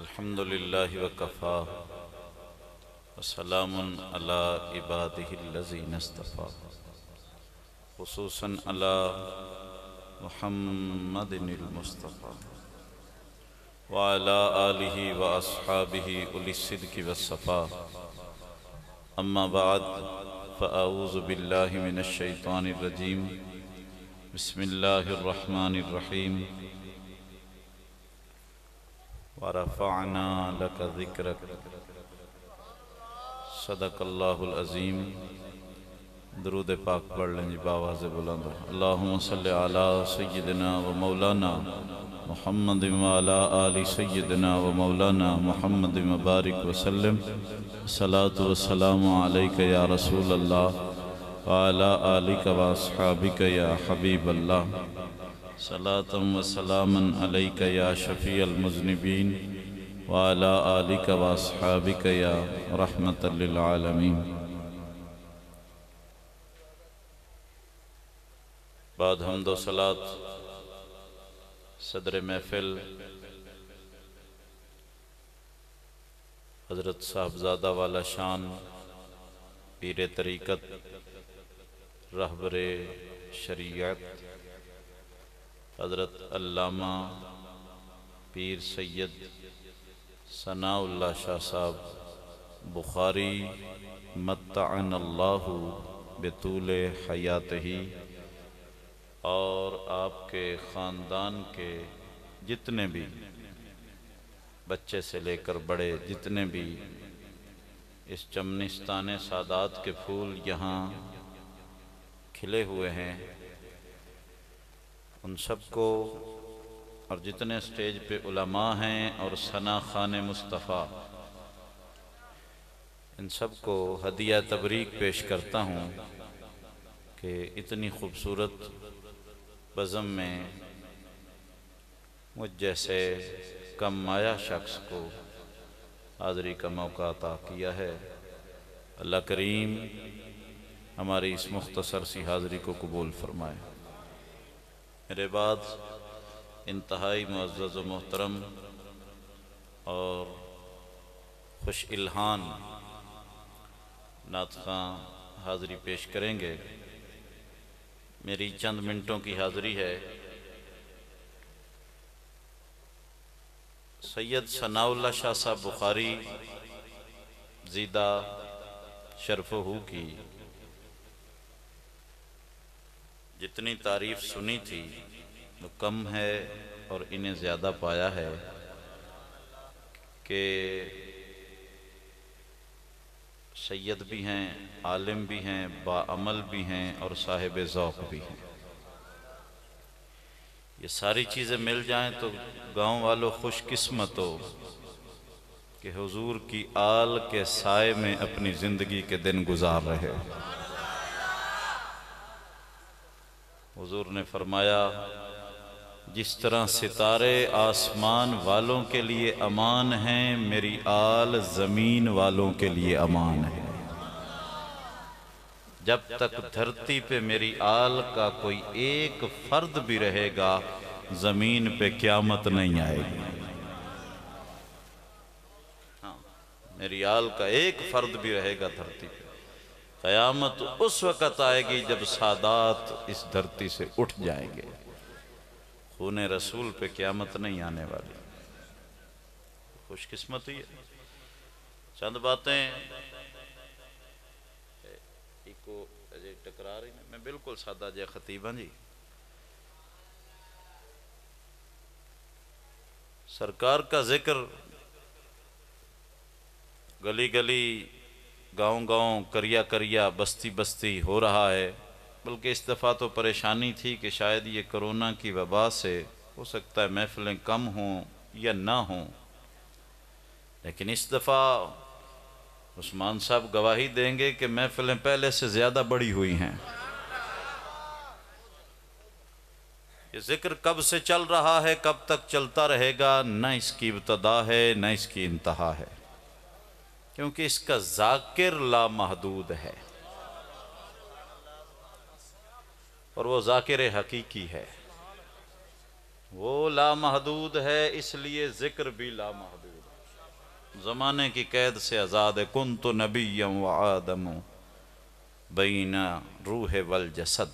अल्हम्दुलिल्लाहि वकफ़ा वसलामुन अला इबादिहिल्लज़ीन इस्तफ़ा खुसूसन अला मुहम्मदिनिल मुस्तफ़ा व अला आलिहि व अस्हाबिहि उलि सिद्दि वस्सफ़ा अम्मा बाद फ़अऊज़ु बिल्लाहि मिनश शैतानिर रजीम बिस्मिल्लाहिर रहमानिर रहीम वरफ़ाना लक ज़िक्र सदकल्लाज़ीम दरूद पाक पढ़ लें जी बावाज बुलंद अल्लाम सैदना व मौलाना मोहम्मद वाला आली सैदना व मौलाना मोहम्मद मबारक वसलम सलात वसलाम या रसूल अल्लाह वाला आलिक वासहाबिक या हबीब अल्लाह सलातम वसलामन अलैक या शफ़ी अलमजनबीन वाला आलिक वासहाबिक या बाद हम दो सलात सदर महफिल हज़रत साहबजादा वाला शान पीर तरीक़त रहबर शरीयत हजरत अल्लामा पीर सैयद सनाउल्ला शाह साहब बुखारी मतान अल्लाह बेतूल हयात ही और आपके ख़ानदान के जितने भी बच्चे से लेकर बड़े जितने भी इस चमनिस्तान सादात के फूल यहाँ खिले हुए हैं उन सबको और जितने स्टेज पे उलमा हैं और सना खान मुस्तफ़ा इन सबको हदिया तबरीक पेश करता हूँ कि इतनी खूबसूरत बज़म में मुझ जैसे कम माया शख्स को हाज़री का मौका अता किया है अल्लाह करीम हमारी इस मुख्तसर सी हाज़री को कबूल फरमाए मेरे बाद इंतहाई मज्ज़ मोहतरम और खुश इल्हान नात खां हाज़री पेश करेंगे मेरी चंद मिनटों की हाज़री है सैयद सनाउल्ला शाह साहब बुखारी जीदा शरफहू की जितनी तारीफ सुनी थी वो कम है और इन्हें ज़्यादा पाया है कि सैयद भी हैं आलिम भी हैं बामल भी हैं और साहेब ओक भी हैं ये सारी चीज़ें मिल जाएं तो गांव वालों खुशकिस्मत हो कि हुजूर की आल के साय में अपनी ज़िंदगी के दिन गुजार रहे हो हुजूर ने फरमाया जिस तरह सितारे आसमान वालों के लिए अमान हैं मेरी आल ज़मीन वालों के लिए अमान है जब तक धरती पे मेरी आल का कोई एक फर्द भी रहेगा ज़मीन पे क्यामत नहीं आएगी हाँ मेरी आल का एक फर्द भी रहेगा धरती पे क़यामत उस वक़्त आएगी जब सादात इस धरती से उठ जाएंगे खून रसूल पे क़यामत नहीं आने वाली खुशकिस्मत ही है चंद बातें इको अजय टकरा रही ना मैं बिल्कुल सादा जय खतीब हाँ जी सरकार का जिक्र गली गली गांव-गांव, करिया-करिया बस्ती-बस्ती हो रहा है बल्कि इस दफ़ा तो परेशानी थी कि शायद ये कोरोना की वबा से हो सकता है महफिलें कम हों या ना हों लेकिन इस दफ़ा उस्मान साहब गवाही देंगे कि महफिलें पहले से ज़्यादा बड़ी हुई हैं ये जिक्र कब से चल रहा है कब तक चलता रहेगा न इसकी इब्तदा है न इसकी इंतहा है क्योंकि इसका जाकिर लामहदूद है और वो जाकिर हकीकी है वो लामहदूद है इसलिए जिक्र भी लामहदूद है ज़माने की कैद से आज़ाद है कुन तो नबी व आदम बीना रूह वल जसद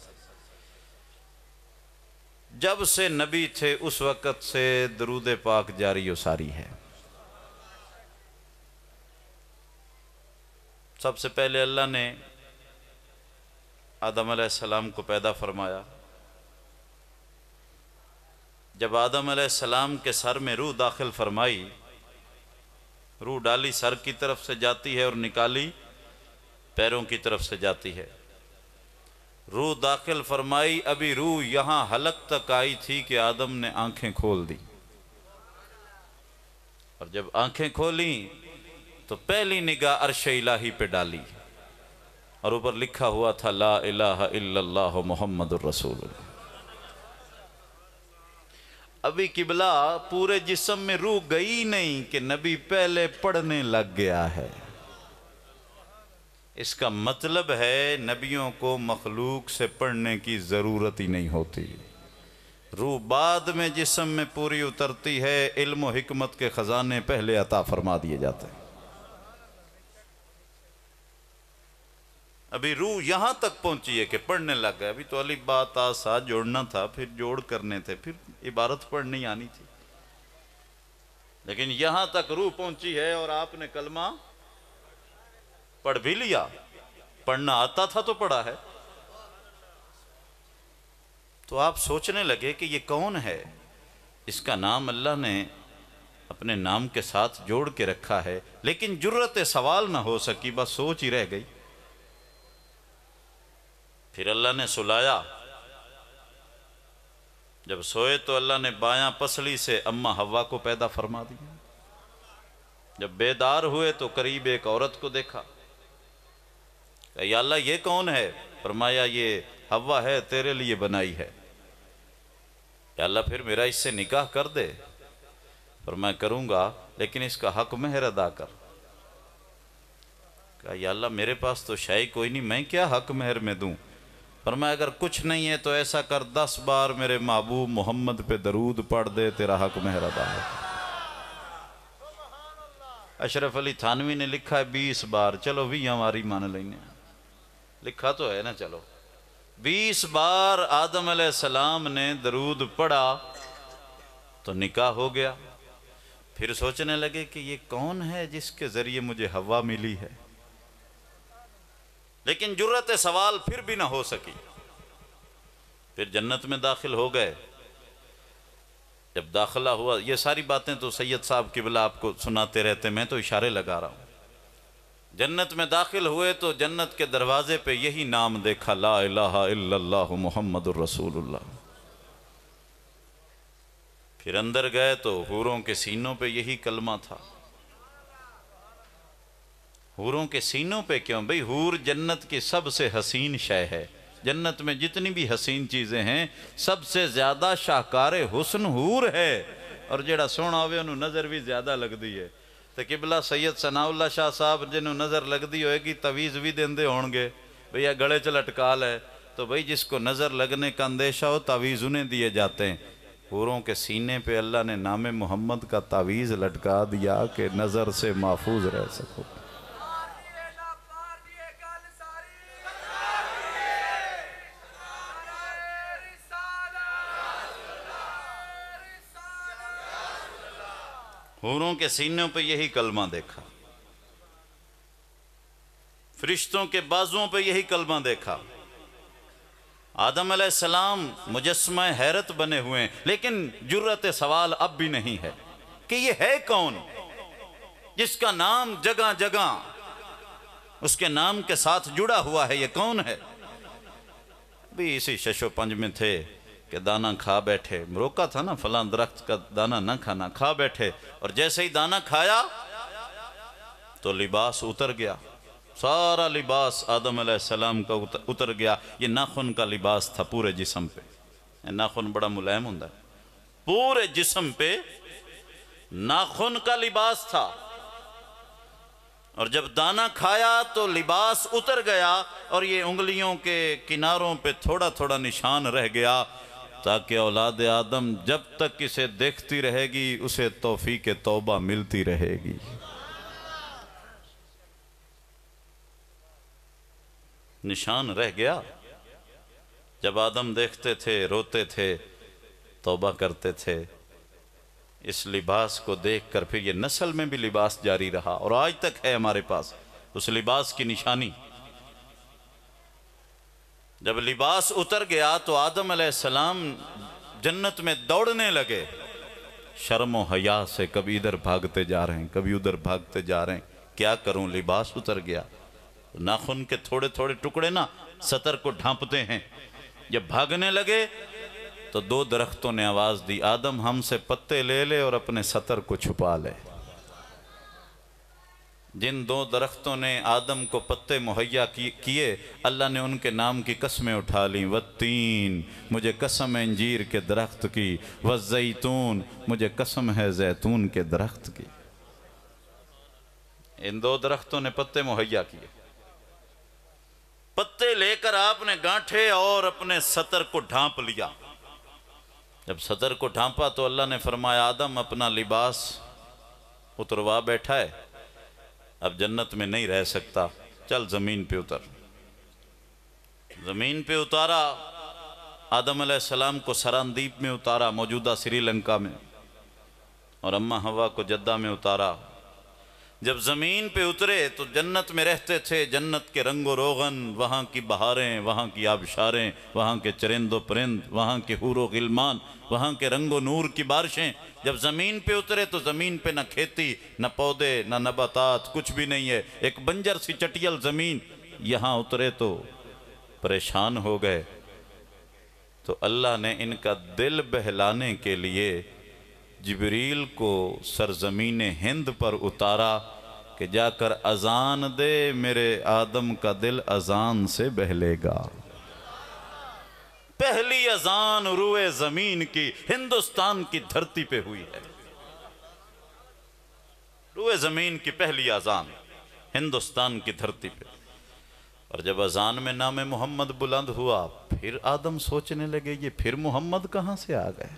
जब से नबी थे उस वक़्त से दरूद पाक जारी वसारी है सबसे पहले अल्लाह ने आदम सलाम को पैदा फरमाया जब आदम सलाम के सर में रूह दाखिल फरमाई रूह डाली सर की तरफ से जाती है और निकाली पैरों की तरफ से जाती है रूह दाखिल फरमाई अभी रूह यहां हलक तक आई थी कि आदम ने आंखें खोल दी और जब आंखें खोली तो पहली निगाह अरश इलाही पे डाली और ऊपर लिखा हुआ था ला इलाह मोहम्मद रसूल अभी किबला पूरे जिसम में रूह गई नहीं कि नबी पहले पढ़ने लग गया है इसका मतलब है नबियों को मखलूक से पढ़ने की ज़रूरत ही नहीं होती रूह बाद में जिसम में पूरी उतरती है इल्म हिकमत के ख़जाने पहले अता फरमा दिए जाते हैं अभी रूह यहाँ तक पहुँची है कि पढ़ने लग गए अभी तो अली बात आ सा जोड़ना था फिर जोड़ करने थे फिर इबारत पढ़नी आनी थी लेकिन यहाँ तक रूह पहुँची है और आपने कलमा पढ़ भी लिया पढ़ना आता था तो पढ़ा है तो आप सोचने लगे कि ये कौन है इसका नाम अल्लाह ने अपने नाम के साथ जोड़ के रखा है लेकिन जुर्रत सवाल ना हो सकी बस सोच ही रह गई फिर अल्लाह ने सुलाया जब सोए तो अल्लाह ने बायां पसली से अम्मा हवा को पैदा फरमा दिया जब बेदार हुए तो करीब एक औरत को देखा अल्लाह ये कौन है फरमाया ये हवा है तेरे लिए बनाई है अल्लाह फिर मेरा इससे निकाह कर दे पर मैं करूंगा लेकिन इसका हक मेहर अदा कर कहा अल्लाह मेरे पास तो शाही कोई नहीं मैं क्या हक मेहर में दूं पर मैं अगर कुछ नहीं है तो ऐसा कर दस बार मेरे महबूब मोहम्मद पे दरूद पढ़ दे तेरा हक मेहरबा है अशरफ अली थानवी ने लिखा है बीस बार चलो भी हमारी मान लेंगे लिखा तो है ना चलो बीस बार आदम सलाम ने दरूद पढ़ा तो निकाह हो गया फिर सोचने लगे कि ये कौन है जिसके ज़रिए मुझे हवा मिली है लेकिन जुर्रत सवाल फिर भी ना हो सकी फिर जन्नत में दाखिल हो गए जब दाखिला हुआ ये सारी बातें तो सैयद साहब की बिला आपको सुनाते रहते मैं तो इशारे लगा रहा हूं जन्नत में दाखिल हुए तो जन्नत के दरवाजे पे यही नाम देखा ला इलाहा मोहम्मद रसूलुल्लाह फिर अंदर गए तो हूरों के सीनों पे यही कलमा था हूरों के सीनों पे क्यों भाई हूर जन्नत की सबसे हसीन शय है जन्नत में जितनी भी हसीन चीज़ें हैं सबसे ज़्यादा शाहकार हुसन हूर है और जड़ा सोना हो उन्होंने नज़र भी ज़्यादा लगती है तो किबला सैयद सनाउल्ला शाह साहब जिन्होंने नज़र लगती होएगी तवीज़ भी देंदे होंगे भैया गले च लटका है तो भाई जिसको नज़र लगने का अंदेशा हो तावीज़ उन्हें दिए जाते हैं हूरों के सीने पे अल्लाह ने नाम मोहम्मद का तावीज़ लटका दिया कि नज़र से महफूज रह सको हूरों के सीनों पे यही कलमा देखा फरिश्तों के बाजुओं पे यही कलमा देखा आदम सलाम मुजस्मा हैरत बने हुए हैं लेकिन जुर्रत सवाल अब भी नहीं है कि ये है कौन जिसका नाम जगह जगह उसके नाम के साथ जुड़ा हुआ है ये कौन है भी इसी शशोपंज में थे कि दाना खा बैठे रोका था ना फला दरख्त का दाना ना खाना खा बैठे और जैसे ही दाना खाया तो लिबास उतर गया सारा लिबास आदम सलाम का उतर, गया ये नाखून का लिबास था पूरे जिसम पे नाखून बड़ा मुलायम होता पूरे जिसम पे नाखून का लिबास था और जब दाना खाया तो लिबास उतर गया और ये उंगलियों के किनारों पे थोड़ा थोड़ा निशान रह गया ताकि औलाद आदम जब तक इसे देखती रहेगी उसे तोहफी के तोबा मिलती रहेगी निशान रह गया जब आदम देखते थे रोते थे तोबा करते थे इस लिबास को देखकर फिर ये नस्ल में भी लिबास जारी रहा और आज तक है हमारे पास उस लिबास की निशानी जब लिबास उतर गया तो आदम सलाम जन्नत में दौड़ने लगे शर्म हया से कभी इधर भागते जा रहे हैं कभी उधर भागते जा रहे हैं क्या करूं लिबास उतर गया तो नाखून के थोड़े थोड़े टुकड़े ना सतर को ढांपते हैं जब भागने लगे तो दो दरख्तों ने आवाज़ दी आदम हमसे पत्ते ले ले और अपने सतर को छुपा ले जिन दो दरख्तों ने आदम को पत्ते मुहैया किए अल्लाह ने उनके नाम की कस्में उठा ली व तीन मुझे कसम है इंजीर के दरख्त की व जैतून मुझे कसम है जैतून के दरख्त की इन दो दरख्तों ने पत्ते मुहैया किए पत्ते लेकर आपने गांठे और अपने सतर को ढांप लिया जब सतर को ढांपा तो अल्लाह ने फरमाया आदम अपना लिबास उतरवा बैठा है अब जन्नत में नहीं रह सकता चल ज़मीन पे उतर ज़मीन पे उतारा आदम सलाम को सरानदीप में उतारा मौजूदा श्रीलंका में और अम्मा हवा को जद्दा में उतारा जब ज़मीन पे उतरे तो जन्नत में रहते थे जन्नत के रंगो रोगन वहाँ की बहारें वहाँ की आबशारें वहाँ के चरिंदो परिंद वहाँ के हूरो गिलमान वहाँ के रंगो नूर की बारिशें जब ज़मीन पे उतरे तो ज़मीन पे न खेती न पौधे न नबातात कुछ भी नहीं है एक बंजर सी चटियल ज़मीन यहाँ उतरे तो परेशान हो गए तो अल्लाह ने इनका दिल बहलाने के लिए जबरील को सरजमीन हिंद पर उतारा कि जाकर अजान दे मेरे आदम का दिल अजान से बहलेगा पहली अजान रुए जमीन की हिंदुस्तान की धरती पे हुई है रुए जमीन की पहली अजान हिंदुस्तान की धरती पे और जब अजान में नाम मोहम्मद बुलंद हुआ फिर आदम सोचने लगे ये फिर मोहम्मद कहाँ से आ गए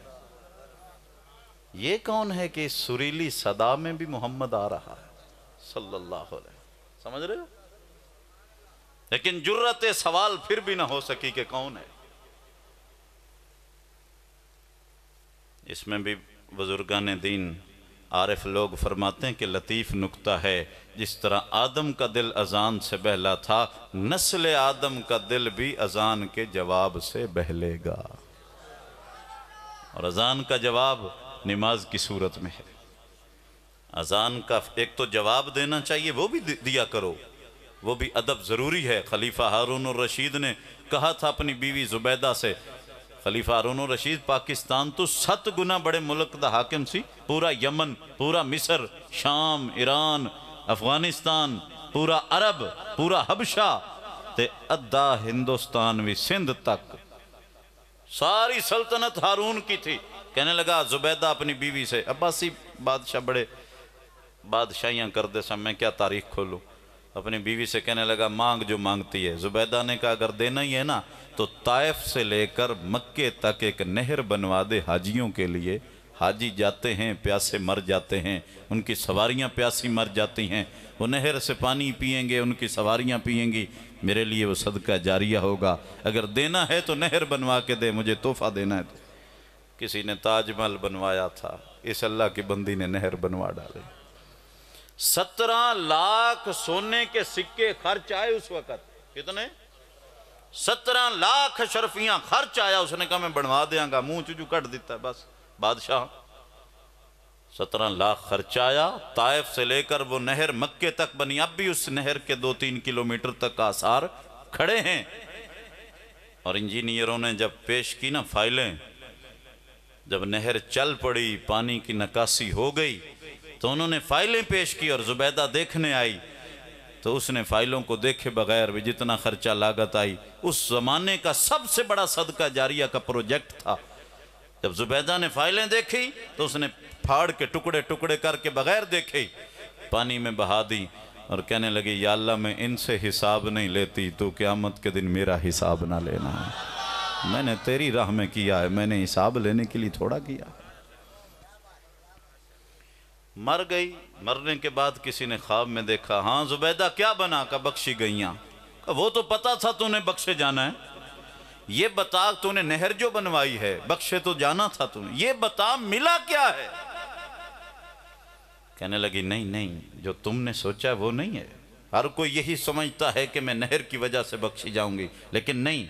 ये कौन है कि सुरीली सदा में भी मोहम्मद आ रहा है सल्लल्लाहु अलैहि समझ रहे हो लेकिन जुर्रत सवाल फिर भी ना हो सकी कि कौन है इसमें भी बुजुर्गान दीन आरिफ लोग फरमाते हैं कि लतीफ़ नुकता है जिस तरह आदम का दिल अजान से बहला था नस्ल आदम का दिल भी अजान के जवाब से बहलेगा और अजान का जवाब नमाज की सूरत में है अजान का एक तो जवाब देना चाहिए वो भी दिया करो वो भी अदब ज़रूरी है खलीफा हारून और रशीद ने कहा था अपनी बीवी जुबैदा से खलीफा हारून और रशीद पाकिस्तान तो सत गुना बड़े मुल्क का हाकिम सी पूरा यमन पूरा मिसर शाम ईरान अफगानिस्तान पूरा अरब पूरा हबशा ते अद्दा हिंदुस्तान भी सिंध तक सारी सल्तनत हारून की थी कहने लगा जुबैदा अपनी बीवी से अब्बासी बादशाह बड़े बादशाहियाँ करते समय मैं क्या तारीख खोलूँ अपनी बीवी से कहने लगा मांग जो मांगती है जुबैदा ने कहा अगर देना ही है ना तो ताइफ से लेकर मक्के तक एक नहर बनवा दे हाजियों के लिए हाजी जाते हैं प्यासे मर जाते हैं उनकी सवारियां प्यासी मर जाती हैं वो नहर से पानी पियेंगे उनकी सवारियां पियेंगी मेरे लिए वो सदका जारिया होगा अगर देना है तो नहर बनवा के दे मुझे तोहफा देना है तो किसी ने ताजमहल बनवाया था इस अल्लाह की बंदी ने नहर बनवा डाली सत्रह लाख सोने के सिक्के खर्च आए उस वक्त कितने सत्रह लाख शर्फियां खर्च आया उसने कहा मैं बनवा देंगा मुंह चुजू कट देता है बस बादशाह सत्रह लाख खर्च आया ताइफ से लेकर वो नहर मक्के तक बनी अब भी उस नहर के दो तीन किलोमीटर तक आसार खड़े हैं और इंजीनियरों ने जब पेश की ना फाइलें जब नहर चल पड़ी पानी की नकासी हो गई तो उन्होंने फाइलें पेश की और जुबैदा देखने आई तो उसने फाइलों को देखे बगैर भी जितना खर्चा लागत आई उस जमाने का सबसे बड़ा सदका जारिया का प्रोजेक्ट था जब जुबैदा ने फाइलें देखी तो उसने फाड़ के टुकड़े टुकड़े करके बगैर देखे पानी में बहा दी और कहने लगी या अल्लाह मैं इनसे हिसाब नहीं लेती तो क्यामत के दिन मेरा हिसाब ना लेना मैंने तेरी राह में किया है मैंने हिसाब लेने के लिए थोड़ा किया मर गई मरने के बाद किसी ने ख्वाब में देखा हाँ जुबैदा क्या बना का बख्शी गईया वो तो पता था तूने बख्शे जाना है ये बता तूने नहर जो बनवाई है बख्शे तो जाना था तूने ये बता मिला क्या है कहने लगी नहीं नहीं जो तुमने सोचा वो नहीं है हर कोई यही समझता है कि मैं नहर की वजह से बख्शी जाऊंगी लेकिन नहीं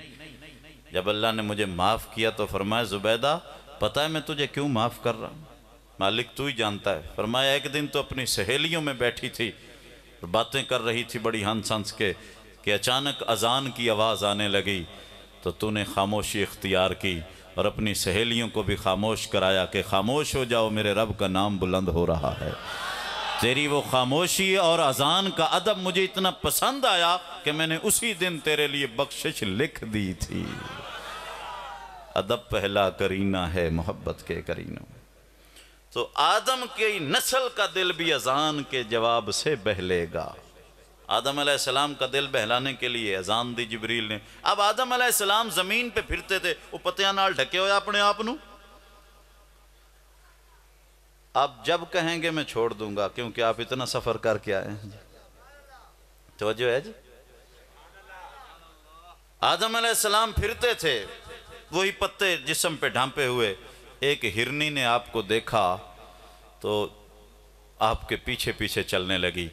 जब अल्लाह ने मुझे माफ़ किया तो फरमाया ज़ुबैदा पता है मैं तुझे क्यों माफ़ कर रहा हूँ मालिक तू ही जानता है फरमाया एक दिन तो अपनी सहेलियों में बैठी थी और बातें कर रही थी बड़ी हंस हंस के कि अचानक अजान की आवाज़ आने लगी तो तूने खामोशी इख्तियार की और अपनी सहेलियों को भी खामोश कराया कि खामोश हो जाओ मेरे रब का नाम बुलंद हो रहा है तेरी वो खामोशी और अजान का अदब मुझे इतना पसंद आया कि मैंने उसी दिन तेरे लिए बख्शिश लिख दी थी अदब पहला करीना है मोहब्बत के करीनों तो आदम की नस्ल का दिल भी अजान के जवाब से बहलेगा आदम सलाम का दिल बहलाने के लिए अजान दी जबरील ने अब आदम सलाम जमीन पे फिरते थे वो पत्तियां ढके हुए अपने आप न आप जब कहेंगे मैं छोड़ दूंगा क्योंकि आप इतना सफर करके आए हैं तो जो है जी आदम सलाम फिरते थे वही पत्ते जिसम पे ढांपे हुए एक हिरनी ने आपको देखा तो आपके पीछे पीछे चलने लगी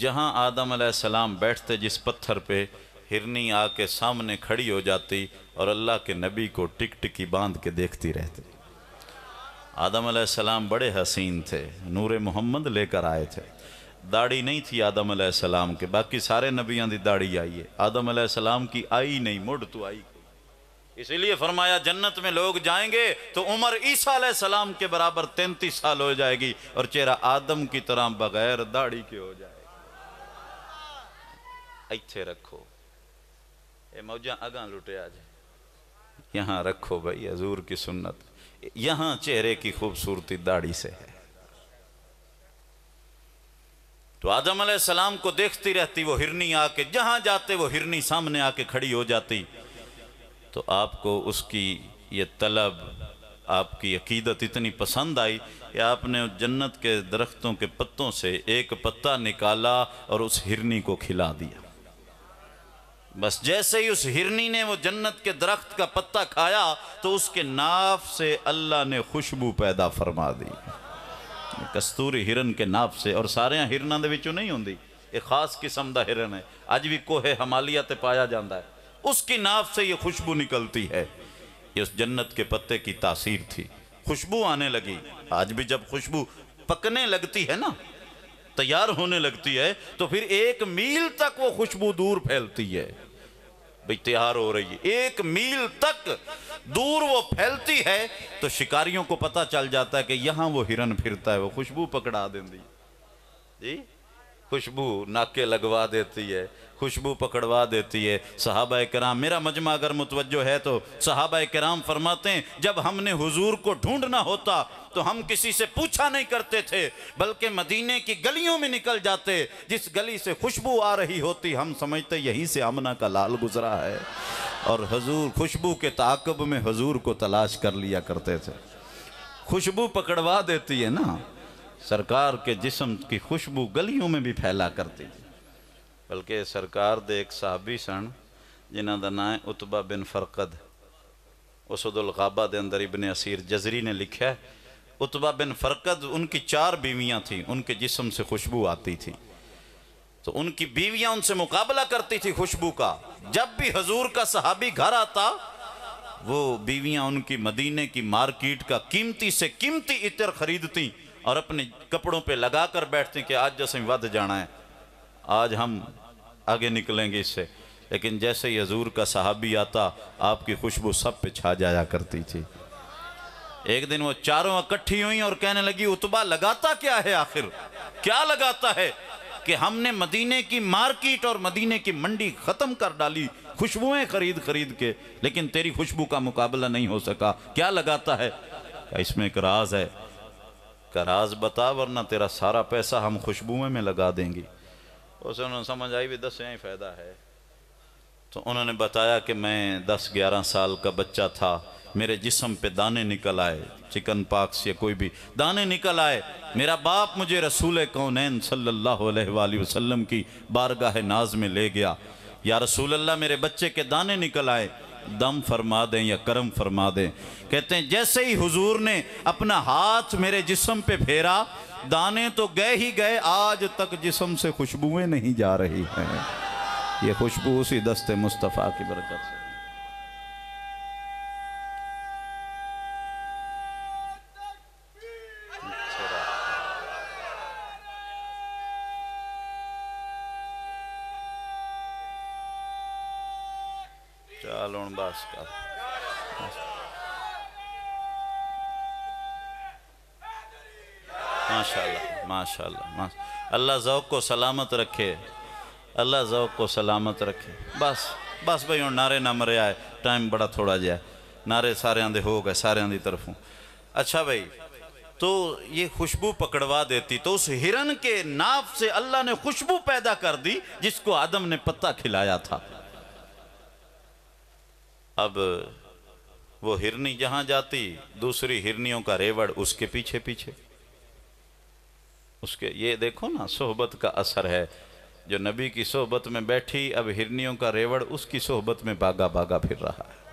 जहां आदम सलाम बैठते जिस पत्थर पे हिरनी आके सामने खड़ी हो जाती और अल्लाह के नबी को टिक टिकी बांध के देखती रहती आदम आदम बड़े हसीन थे नूर मोहम्मद लेकर आए थे दाढ़ी नहीं थी आदम आदम के बाकी सारे नबियों की दाढ़ी आई है आदम आदम की आई नहीं मुड़ तो आई इसीलिए फरमाया जन्नत में लोग जाएंगे तो उम्र ईसा सलाम के बराबर तैंतीस साल हो जाएगी और चेहरा आदम की तरह बगैर दाढ़ी के हो जाएगा इतने रखो ये मौजा अगा लुटे आज यहाँ रखो भाई हजूर की सुन्नत यहां चेहरे की खूबसूरती दाढ़ी से है तो आदम सलाम को देखती रहती वो हिरनी आके जहां जाते वो हिरनी सामने आके खड़ी हो जाती तो आपको उसकी ये तलब आपकी अकीदत इतनी पसंद आई कि आपने जन्नत के दरख्तों के पत्तों से एक पत्ता निकाला और उस हिरनी को खिला दिया बस जैसे ही उस हिरनी ने वो जन्नत के दरख्त का पत्ता खाया तो उसके नाफ से अल्लाह ने खुशबू पैदा फरमा दी कस्तूरी हिरन के नाफ से और सारे हिरना के बच्चों नहीं होंगी एक खास किस्म का हिरन है अज भी कोहे हमालिया ते पाया जाता है उसकी नाफ से ये खुशबू निकलती है ये उस जन्नत के पत्ते की तासीर थी खुशबू आने लगी आज भी जब खुशबू पकने लगती है ना तैयार होने लगती है तो फिर एक मील तक वो खुशबू दूर फैलती है भाई तैयार हो रही है एक मील तक दूर वो फैलती है तो शिकारियों को पता चल जाता है कि यहां वो हिरन फिरता है वो खुशबू पकड़ा देंगी जी खुशबू नाके लगवा देती है खुशबू पकड़वा देती है सहाबा कराम मेरा मजमा अगर मुतवजो है तो सहाबा कराम फरमाते हैं जब हमने हुजूर को ढूंढना होता तो हम किसी से पूछा नहीं करते थे बल्कि मदीने की गलियों में निकल जाते जिस गली से खुशबू आ रही होती हम समझते यहीं से अमना का लाल गुजरा है और हजूर खुशबू के ताकब में हजूर को तलाश कर लिया करते थे खुशबू पकड़वा देती है ना सरकार के जिसम की खुशबू गलियों में भी फैला करती थी बल्कि सरकार दे एक साहबी सन जिन्हों का ना है उतबा बिन फरकद उसदुल गाबा के अंदर इबन असीर जजरी ने लिखा है उतबा बिन फरकद उनकी चार बीवियाँ थीं उनके जिसम से खुशबू आती थी तो उनकी बीवियाँ उनसे मुकाबला करती थी खुशबू का जब भी हजूर का सहाबी घर आता वो बीवियाँ उनकी मदीने की मार्किट का कीमती से कीमती इतर खरीदती और अपने कपड़ों पे लगा कर बैठते हैं कि आज जैसे वध जाना है आज हम आगे निकलेंगे इससे लेकिन जैसे ही हजूर का साहबी आता आपकी खुशबू सब पे छा जाया करती थी एक दिन वो चारों इकट्ठी हुई और कहने लगी उतबा लगाता क्या है आखिर क्या लगाता है कि हमने मदीने की मार्केट और मदीने की मंडी ख़त्म कर डाली खुशबुएं खरीद खरीद के लेकिन तेरी खुशबू का मुकाबला नहीं हो सका क्या लगाता है इसमें एक राज है का राज बता वरना तेरा सारा पैसा हम खुशबुएं में लगा देंगे उसे उन्होंने समझ आई भी दस यहीं फ़ायदा है तो उन्होंने बताया कि मैं दस ग्यारह साल का बच्चा था मेरे जिसम पे दाने निकल आए चिकन पाक्स या कोई भी दाने निकल आए मेरा बाप मुझे रसूल कौन सल्लल्लाहु की बारगाह नाज में ले गया या रसूल अल्लाह मेरे बच्चे के दाने निकल आए दम फरमा दें या करम फरमा दें कहते हैं जैसे ही हुजूर ने अपना हाथ मेरे जिसम पे फेरा दाने तो गए ही गए आज तक जिसम से खुशबुएं नहीं जा रही हैं ये खुशबू उसी दस्ते मुस्तफ़ा की बरकत से Nice God. माशा अल्लाह जौक को सलामत रखे अल्लाह जौक को सलामत रखे बस बस भाई हूँ नारे ना मरे आए टाइम बड़ा थोड़ा जहा नारे सारे दे हो गए सारे की तरफों अच्छा भाई तो ये खुशबू पकड़वा देती तो उस हिरन के नाप से अल्लाह ने खुशबू पैदा कर दी जिसको आदम ने पत्ता खिलाया था अब वो हिरनी जहां जाती दूसरी हिरनियों का रेवड़ उसके पीछे पीछे उसके ये देखो ना सोहबत का असर है जो नबी की सोहबत में बैठी अब हिरनियों का रेवड़ उसकी सोहबत में बागा बागा फिर रहा है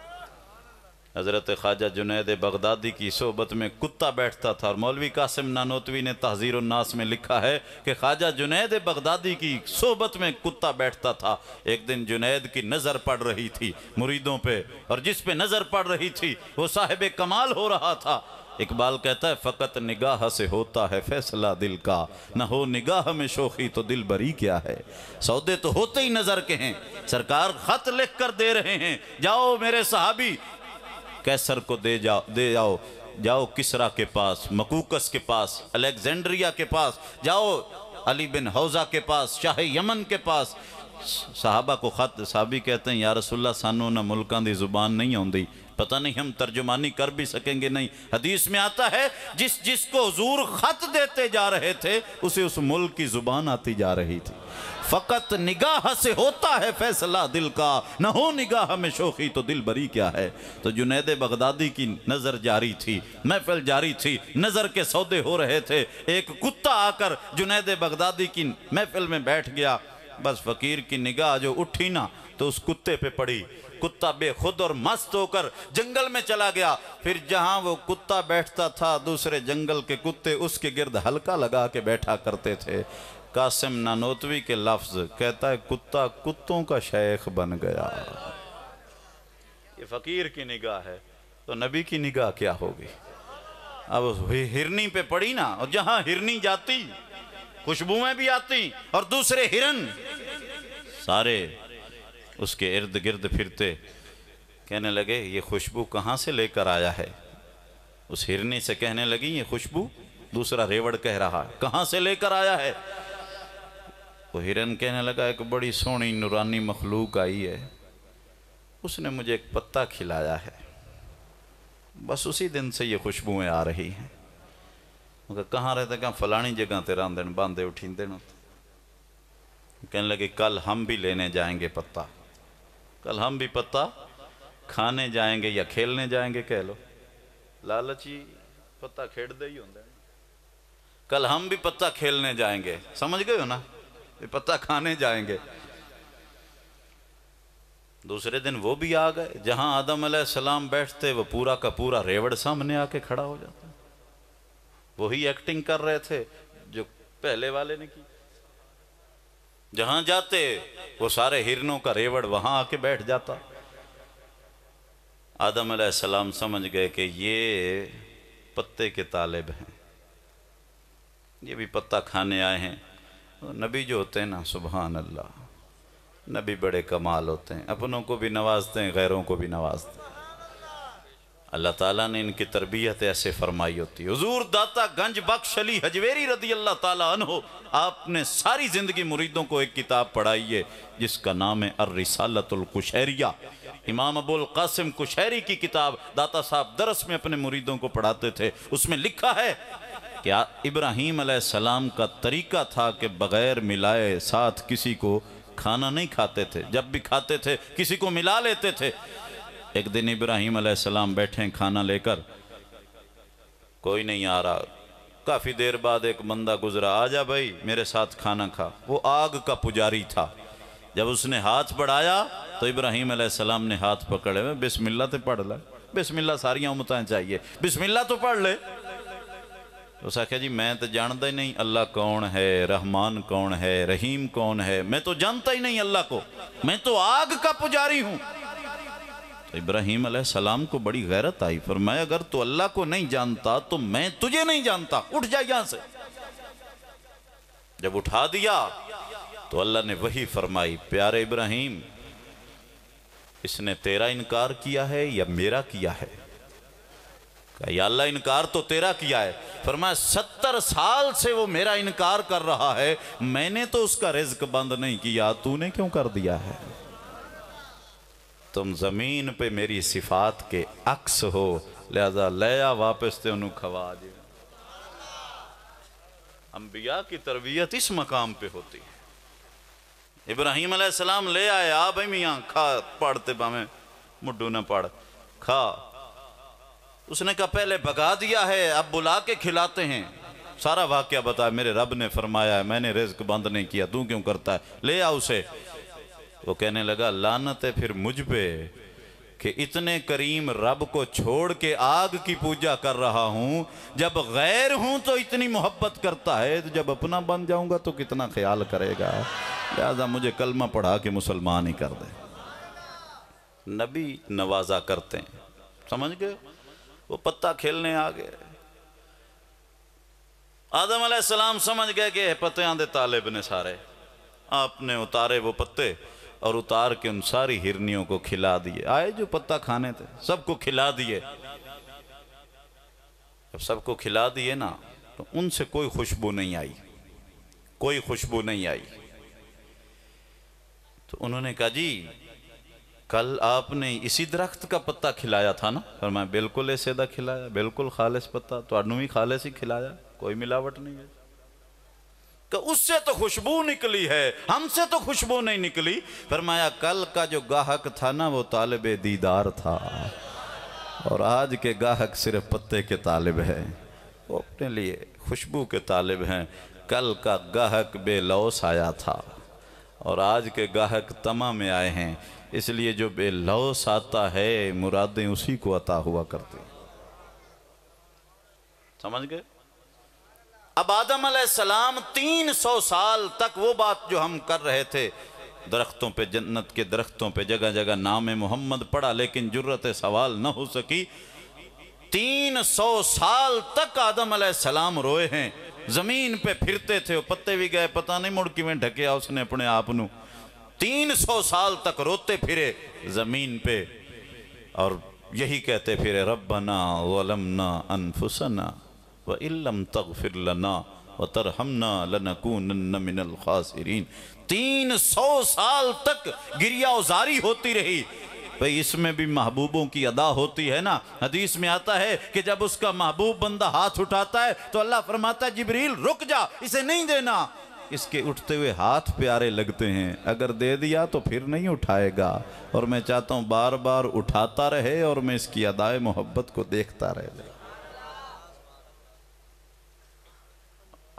हज़रत ख्वाजा जुनेद बगदादी की सोबत में कुत्ता बैठता था और मौलवी कासिम नानोतवी ने तहजीर नास में लिखा है कि ख्वाजा जुनेद बगदादी की सोबत में कुत्ता बैठता था एक दिन जुनेद की नज़र पड़ रही थी मुरीदों पर और जिस पे नज़र पड़ रही थी वो साहिब कमाल हो रहा था इकबाल कहता है फ़कत निगाह से होता है फैसला दिल का न हो निगाह में शोखी तो दिल बरी क्या है सौदे तो होते ही नज़र के हैं सरकार ख़त लिख कर दे रहे हैं जाओ मेरे सहाबी कैसर को दे जाओ दे जाओ जाओ किसरा के पास मकूकस के पास अलेक्जेंड्रिया के पास जाओ अली बिन हौजा के पास शाह यमन के पास साहबा को ख़त साहबी कहते हैं यार रसुल्ला सानू ना मुल्कों की जुबान नहीं आती पता नहीं हम तर्जुमानी कर भी सकेंगे नहीं हदीस में आता है जिस जिसको हजूर ख़त देते जा रहे थे उसे उस मुल्क की ज़ुबान आती जा रही थी फ़कत निगाह से होता है फैसला दिल का न हो निगाह में शोखी तो दिल बरी क्या है तो जुनेद बगदादी की नज़र जारी थी महफिल जारी थी नज़र के सौदे हो रहे थे एक कुत्ता आकर जुनेद बगदादी की महफिल में बैठ गया बस फ़कीर की निगाह जो उठी ना तो उस कुत्ते पे पड़ी कुत्ता बेखुद और मस्त होकर जंगल में चला गया फिर जहां वो कुत्ता बैठता था दूसरे जंगल के कुत्ते उसके गिर्द हल्का लगा के बैठा करते थे कासिम नानोतवी के लफ्ज कहता है कुत्ता कुत्तों का शेख बन गया ये फकीर की निगाह है तो नबी की निगाह क्या होगी अब हिरनी पे पड़ी ना और जहां हिरनी जाती खुशबुएं भी आती और दूसरे हिरन सारे उसके इर्द गिर्द फिरते कहने लगे ये खुशबू कहाँ से लेकर आया है उस हिरनी से कहने लगी ये खुशबू दूसरा रेवड़ कह रहा है कहाँ से लेकर आया है तो हिरन कहने लगा एक बड़ी सोहनी नुरानी मखलूक आई है उसने मुझे एक पत्ता खिलाया है बस उसी दिन से ये खुशबुएं आ रही हैं मगर कहाँ रहते कहाँ फलानी जगह ते रांधन बांधे उठींदे तो। कहने लगे कल हम भी लेने जाएंगे पत्ता कल हम भी पत्ता खाने जाएंगे या खेलने जाएंगे कह लो लालची पत्ता खेड दे ही होंगे कल हम भी पत्ता खेलने जाएंगे समझ गए हो ना पत्ता खाने जाएंगे दूसरे दिन वो भी आ गए जहां आदम सलाम बैठते वो पूरा का पूरा रेवड़ सामने आके खड़ा हो जाता वही एक्टिंग कर रहे थे जो पहले वाले ने की जहां जाते वो सारे हिरनों का रेवड़ वहां आके बैठ जाता आदम सलाम समझ गए कि ये पत्ते के तालिब हैं ये भी पत्ता खाने आए हैं नबी जो होते हैं ना सुबहान अल्लाह नबी बड़े कमाल होते हैं अपनों को भी नवाजते हैं गैरों को भी नवाजते हैं अल्लाह ताला ने इनकी तरबियत ऐसे फरमाई होती है हजूर दाता गंज बख्श अली हजवेरी रदी अल्लाह ताला अनहो आपने सारी ज़िंदगी मुरीदों को एक किताब पढ़ाई है जिसका नाम है अर्रिसालतुलकुशहरिया इमाम अबुल कासिम कुशहरी की किताब दाता साहब दरस में अपने मुरीदों को पढ़ाते थे उसमें लिखा है क्या इब्राहिम सलाम का तरीका था कि बग़ैर मिलाए साथ किसी को खाना नहीं खाते थे जब भी खाते थे किसी को मिला लेते थे एक दिन इब्राहिम सलाम बैठे खाना लेकर कोई नहीं आ रहा काफ़ी देर बाद एक बंदा गुजरा आ जा भाई मेरे साथ खाना खा वो आग का पुजारी था जब उसने हाथ बढ़ाया तो इब्राहिम सलाम ने हाथ पकड़े में बिस्मिल्ला तो पढ़ ला बिस्मिल्ला सारियाँ उमताएँ चाहिए बिस्मिल्ला तो पढ़ ले उस आख्या जी मैं तो जानता ही नहीं अल्लाह कौन है रहमान कौन है रहीम कौन है मैं तो जानता ही नहीं अल्लाह को मैं तो आग का पुजारी हूं तो इब्राहिम सलाम को बड़ी गैरत आई फिर मैं अगर तो अल्लाह को नहीं जानता तो मैं तुझे नहीं जानता उठ जा यहां से जब उठा दिया तो अल्लाह ने वही फरमाई प्यारे इब्राहिम इसने तेरा इनकार किया है या मेरा किया है या अल्लाह इनकार तो तेरा किया है फरमाया सत्तर साल से वो मेरा इनकार कर रहा है मैंने तो उसका रिज्क बंद नहीं किया तूने क्यों कर दिया है तुम जमीन पे मेरी सिफात के अक्स हो लिहाजा लया वापस ते उन्हें खवा दे अंबिया की तरबियत इस मकाम पे होती है इब्राहिम सलाम ले आया भाई मियाँ खा पढ़ते पावे मुड्डू ना पढ़ खा उसने कहा पहले भगा दिया है अब बुला के खिलाते हैं सारा वाक्य बताया मेरे रब ने फरमाया है मैंने रिज्क बंद नहीं किया तू क्यों करता है ले आ उसे वो कहने लगा लानत है फिर मुझ पे कि इतने करीम रब को छोड़ के आग की पूजा कर रहा हूं जब गैर हूं तो इतनी मोहब्बत करता है तो जब अपना बन जाऊंगा तो कितना ख्याल करेगा लिहाजा मुझे कलमा पढ़ा के मुसलमान ही कर दे नबी नवाजा करते हैं समझ गए वो पत्ता खेलने आ गए आदम सलाम समझ गए कि पत्तियां दे तालिब ने सारे आपने उतारे वो पत्ते और उतार के उन सारी हिरनियों को खिला दिए आए जो पत्ता खाने थे सबको खिला दिए जब सबको खिला दिए ना तो उनसे कोई खुशबू नहीं आई कोई खुशबू नहीं आई तो उन्होंने कहा जी कल आपने इसी दरख्त का पत्ता खिलाया था ना पर मैं बिल्कुल ऐसे दा खिलाया बिल्कुल खालिश पत्ता तो भी खालिश ही खिलाया कोई मिलावट नहीं है उससे तो खुशबू निकली है हमसे तो खुशबू नहीं निकली फरमाया कल का जो गाहक था ना वो तालब दीदार था और आज के गाहक सिर्फ पत्ते के तालिब है वो अपने लिए खुशबू के तालिब हैं कल का गाहक बेलौस आया था और आज के गाहक तमा में आए हैं इसलिए जो बेलौस आता है मुरादें उसी को अता हुआ करती समझ गए अब आदम सलाम तीन सौ साल तक वो बात जो हम कर रहे थे दरख्तों पे जन्नत के दरख्तों पे जगह जगह नाम मोहम्मद पड़ा लेकिन जुर्रत सवाल ना हो सकी तीन सौ साल तक आदम सलाम रोए हैं जमीन पे फिरते थे वो पत्ते भी गए पता नहीं मुड़ किवें ढके उसने अपने आप न तीन सौ साल तक रोते फिरे जमीन पे और यही कहते फिरे रबना वलमना अनफुसना व इलम तक फिर लना व तरहमना लनकून मिनल खासरीन तीन सौ साल तक गिरिया उजारी होती रही भाई इसमें भी महबूबों की अदा होती है ना हदीस में आता है कि जब उसका महबूब बंदा हाथ उठाता है तो अल्लाह फरमाता है जिबरील रुक जा इसे नहीं देना इसके उठते हुए हाथ प्यारे लगते हैं अगर दे दिया तो फिर नहीं उठाएगा और मैं चाहता हूँ बार बार उठाता रहे और मैं इसकी अदाए मोहब्बत को देखता जाए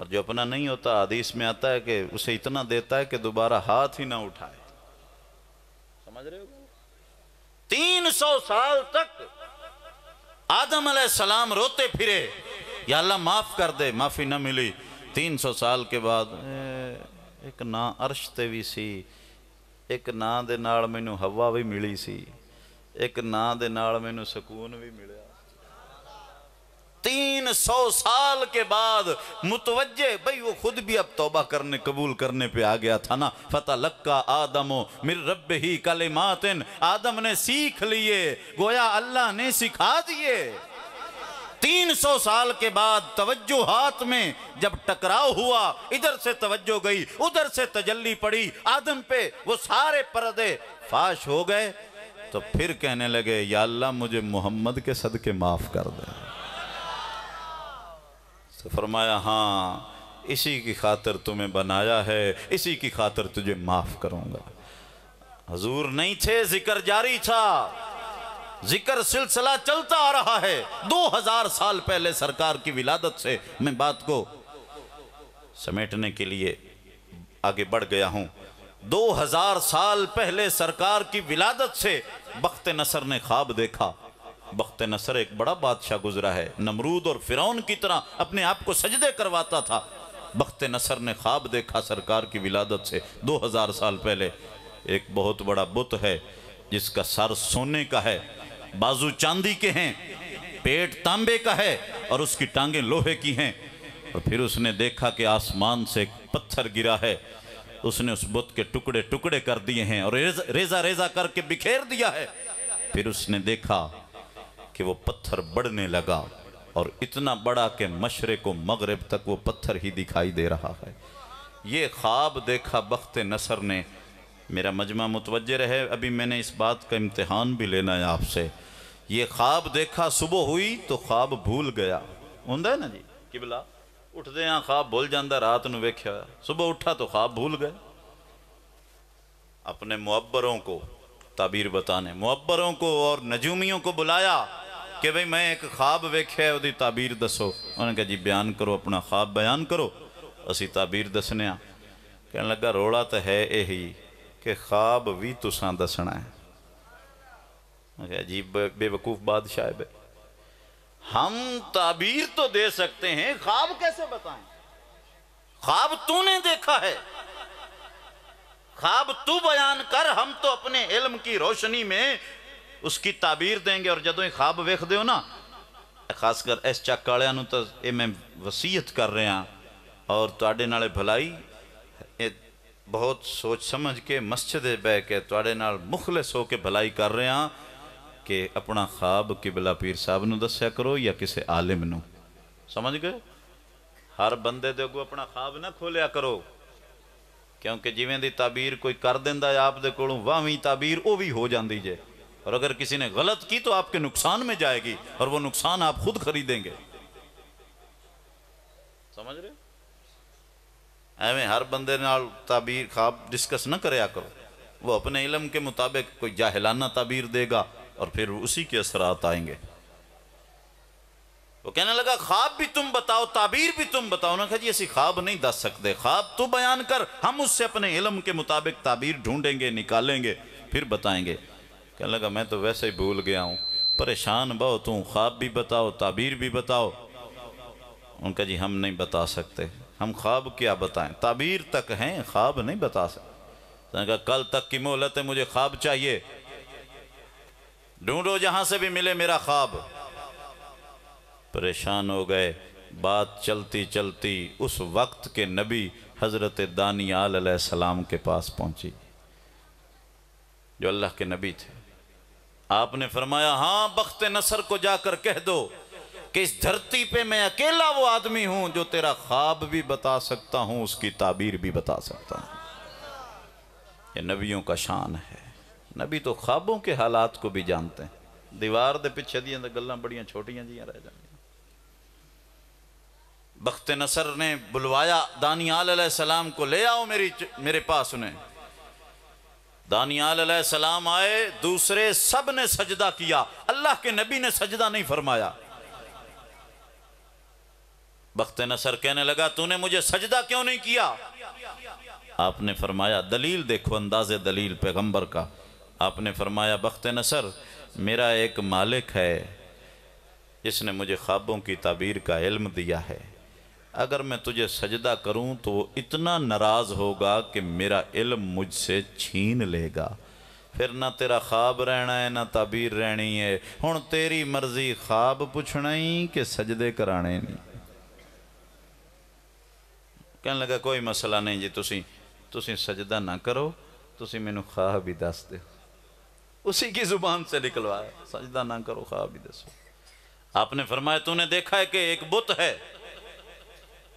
और जो अपना नहीं होता आदेश में आता है कि उसे इतना देता है कि दोबारा हाथ ही ना उठाए समझ रहे हो तीन सौ साल तक आदम सलाम रोते फिरे या अल्लाह माफ कर दे माफी ना मिली तीन सौ साल के बाद एक ਅਰਸ਼ ਤੇ ਵੀ ਸੀ ਇੱਕ ਨਾਂ ਦੇ ਨਾਲ ਮੈਨੂੰ ਹਵਾ ਵੀ ਮਿਲੀ ਸੀ ਇੱਕ ਨਾਂ ਦੇ ਨਾਲ ਮੈਨੂੰ ਸਕੂਨ ਵੀ ਮਿਲਿਆ 300 साल के बाद मुतवजे भाई वो खुद भी अब तोबा करने कबूल करने पे आ गया था ना फतेह लक्का आदमो मिर रब ही मातिन आदम ने सीख लिए गोया अल्लाह ने सिखा दिए तीन सौ साल के बाद तवज्जो हाथ में जब टकराव हुआ इधर से तवज्जो गई उधर से तजल्ली पड़ी आदम पे वो सारे परदे फाश हो गए तो फिर कहने लगे या अल्लाह मुझे मोहम्मद के सदके माफ कर दे तो फरमाया हाँ इसी की खातर तुम्हें बनाया है इसी की खातर तुझे माफ करूंगा हजूर नहीं थे जिक्र जारी था जिक्र सिलसिला चलता आ रहा है 2000 साल पहले सरकार की विलादत से मैं बात को समेटने के लिए आगे बढ़ गया हूं 2000 साल पहले सरकार की विलादत से बख्त नसर ने ख्वाब देखा बख्त नसर एक बड़ा बादशाह गुजरा है नमरूद और फिरौन की तरह अपने आप को सजदे करवाता था बख्त नसर ने ख्वाब देखा सरकार की विलादत से 2000 साल पहले एक बहुत बड़ा बुत है जिसका सर सोने का है बाजू चांदी के हैं पेट तांबे का है और उसकी टांगे लोहे की हैं और फिर उसने देखा कि आसमान से पत्थर गिरा है उसने उस बुत के टुकड़े टुकड़े कर दिए हैं और रेजा रेजा, करके बिखेर दिया है फिर उसने देखा कि वो पत्थर बढ़ने लगा और इतना बड़ा कि मशरे को मगरब तक वो पत्थर ही दिखाई दे रहा है ये ख्वाब देखा बख्त नसर ने मेरा मजमा मुतवजह रहे अभी मैंने इस बात का इम्तहान भी लेना है आपसे ये ख्वाब देखा सुबह हुई तो ख्वाब भूल गया ਹੁੰਦਾ ਨਾ ਜੀ ਕਿਬਲਾ ਉੱਠਦੇ ਆ ਖਾਬ ਭੁੱਲ ਜਾਂਦਾ ਰਾਤ ਨੂੰ ਵੇਖਿਆ ਸਵੇਰ ਉੱਠਾ तो ख्वाब भूल गए अपने मुअबरों को ताबीर बताने मुअबरों को और नजूमियों को बुलाया कि भाई मैं एक ख्वाब वेख्या ਉਹਦੀ ਤਾਬੀਰ ਦੱਸੋ ਉਹਨੇ ਕਿਹਾ ਜੀ ਬਿਆਨ ਕਰੋ ਆਪਣਾ ख्वाब ਬਿਆਨ ਕਰੋ ਅਸੀਂ ਤਾਬੀਰ ਦੱਸਨੇ ਆ ਕਹਿਣ ਲੱਗਾ ਰੋਲਾ ਤਾਂ ਹੈ ਇਹੀ ਕਿ ख्वाब ਵੀ ਤੁਸੀਂ ਦੱਸਣਾ ਹੈ अजीब बेवकूफ बादशाह है हम ताबीर तो दे सकते हैं ख्वाब कैसे बताएं ख्वाब तूने देखा है ख्वाब तू बयान कर हम तो अपने इल्म की रोशनी में उसकी ताबीर देंगे और जदों ख्वाब वेख हो ना खासकर इस चक वालों तो ये मैं वसीयत कर रहा और थोड़े नाले भलाई बहुत सोच समझ के मस्जिद बह के थोड़े नाल मुखलिस हो के भलाई कर रहा ਕਿ ਆਪਣਾ ਖਾਬ ਕਿਬਲਾ ਪੀਰ ਸਾਹਿਬ ਨੂੰ ਦੱਸਿਆ ਕਰੋ ਜਾਂ ਕਿਸੇ ਆਲਿਮ ਨੂੰ ਸਮਝ ਗਏ ਹਰ ਬੰਦੇ ਦੇ ਅੱਗੇ ਆਪਣਾ ਖਾਬ ਨਾ ਖੋਲਿਆ ਕਰੋ ਕਿਉਂਕਿ ਜਿਵੇਂ ਦੀ ਤਾਬੀਰ देता ਕਰ ਦਿੰਦਾ ਆਪ ਦੇ ਕੋਲੋਂ ਵਾਹਵੀਂ ਤਾਬੀਰ ਉਹ ਵੀ ਹੋ और अगर किसी ने गलत की तो आपके नुकसान में जाएगी और वो नुकसान आप खुद खरीदेंगे समझ रहे एवं हर बंदे ताबीर खाब डिस्कस ना करो वो अपने इलम के मुताबिक कोई जाहिलाना ताबीर देगा और फिर उसी के असरात आएंगे वो कहने लगा ख्वाब भी तुम बताओ ताबीर भी तुम बताओ ना कहा ऐसी ख्वाब नहीं दस सकते ख्वाब तो बयान कर हम उससे अपने इलम के मुताबिक ताबीर ढूंढेंगे निकालेंगे फिर बताएंगे कहने लगा मैं तो वैसे ही भूल गया हूँ परेशान बहुत हूँ ख्वाब भी बताओ ताबीर भी बताओ उनका जी हम नहीं बता सकते हम ख्वाब क्या बताएं ताबीर तक हैं ख्वाब नहीं बता सकते कल तक की मोहलत है मुझे ख्वाब चाहिए ढूंढो जहां से भी मिले मेरा ख्वाब परेशान हो गए बात चलती चलती उस वक्त के नबी हज़रत दानियाल सलाम के पास पहुंची जो अल्लाह के नबी थे आपने फरमाया हां बख्त नसर को जाकर कह दो कि इस धरती पे मैं अकेला वो आदमी हूं जो तेरा ख्वाब भी बता सकता हूं उसकी ताबीर भी बता सकता हूं ये नबियों का शान है नबी तो ख्वाबों के हालात को भी जानते हैं दीवार के पिछे दिन तो गल् बड़िया छोटिया जी रह जा बख्त नसर ने बुलवाया दानियाल सलाम को ले आओ मेरी मेरे पास उन्हें दानियाल सलाम आए दूसरे सब ने सजदा किया अल्लाह के नबी ने सजदा नहीं फरमाया बख्त नसर कहने लगा तूने मुझे सजदा क्यों नहीं किया आपने फरमाया दलील देखो अंदाजे दलील पैगंबर का आपने फरमाया बख्त नसर मेरा एक मालिक है इसने मुझे ख्वाबों की ताबीर का इल्म दिया है अगर मैं तुझे सजदा करूं तो वो इतना नाराज़ होगा कि मेरा इल्म मुझसे छीन लेगा फिर ना तेरा ख्वाब रहना है ना ताबीर रहनी है हूँ तेरी मर्जी ख्वाब पूछना ही कि सजदे कराने नहीं कहने लगा कोई मसला नहीं जी तुसी तुसी सजदा ना करो तुम मैनू ख्वाब ही दस दो उसी की जुबान से निकलवाया सजदा ना करो खा भी दसो आपने फरमाया तूने देखा है कि एक बुत है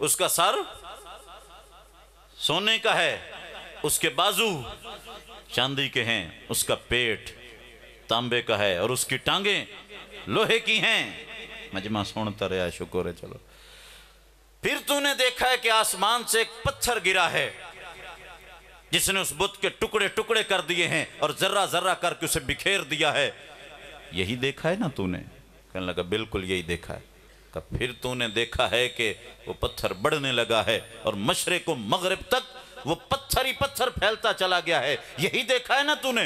उसका सर सोने का है उसके बाजू चांदी के हैं उसका पेट तांबे का है और उसकी टांगे लोहे की हैं मजमा सुनता तो रहा शुक्र है चलो फिर तूने देखा है कि आसमान से एक पत्थर गिरा है जिसने उस बुत के टुकड़े टुकड़े कर दिए हैं और जर्रा जर्रा करके उसे बिखेर दिया है यही देखा है ना तूने कहने लगा बिल्कुल यही देखा है कब फिर तूने देखा है कि वो पत्थर बढ़ने लगा है और मशरे को मगरब तक वो पत्थर ही पत्थर फैलता चला गया है यही देखा है ना तूने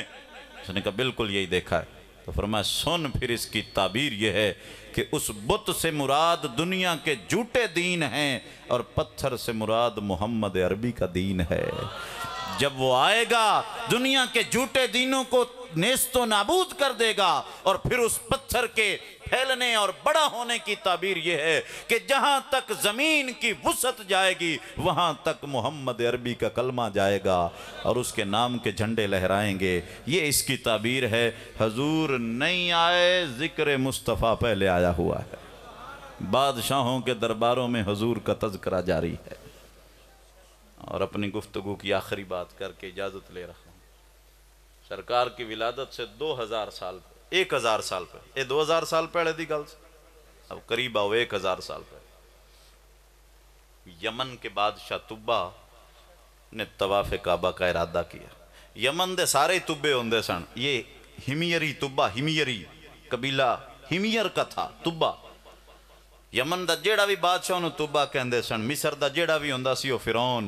उसने कहा बिल्कुल यही देखा है तो फरमा सुन फिर इसकी ताबीर यह है कि उस बुत से मुराद दुनिया के झूठे दीन हैं और पत्थर से मुराद मोहम्मद अरबी का दीन है जब वो आएगा दुनिया के झूठे दिनों को नेस्तो नाबूद कर देगा और फिर उस पत्थर के फैलने और बड़ा होने की ताबीर यह है कि जहां तक जमीन की वसत जाएगी वहां तक मोहम्मद अरबी का कलमा जाएगा और उसके नाम के झंडे लहराएंगे ये इसकी ताबीर है हजूर नहीं आए जिक्र मुस्तफ़ा पहले आया हुआ है बादशाहों के दरबारों में हजूर का तस्करा जारी है और अपनी गुफ्तगु की आखिरी बात करके इजाज़त ले रहा हूँ सरकार की विलादत से दो हज़ार साल एक हज़ार साल पे ये दो हज़ार साल पहले थी गल अब करीब आओ एक हज़ार साल पहले यमन के बादशाह तुब्बा ने तवाफ काबा का इरादा किया यमन दे सारे तुब्बे होंगे सन ये हिमियरी तुब्बा हिमियरी कबीला हिमियर का था तुब्बा यमन का जेड़ा भी बादशाह तुब्बा कहें सन मिसर का जेड़ा भी होंगे फिरौन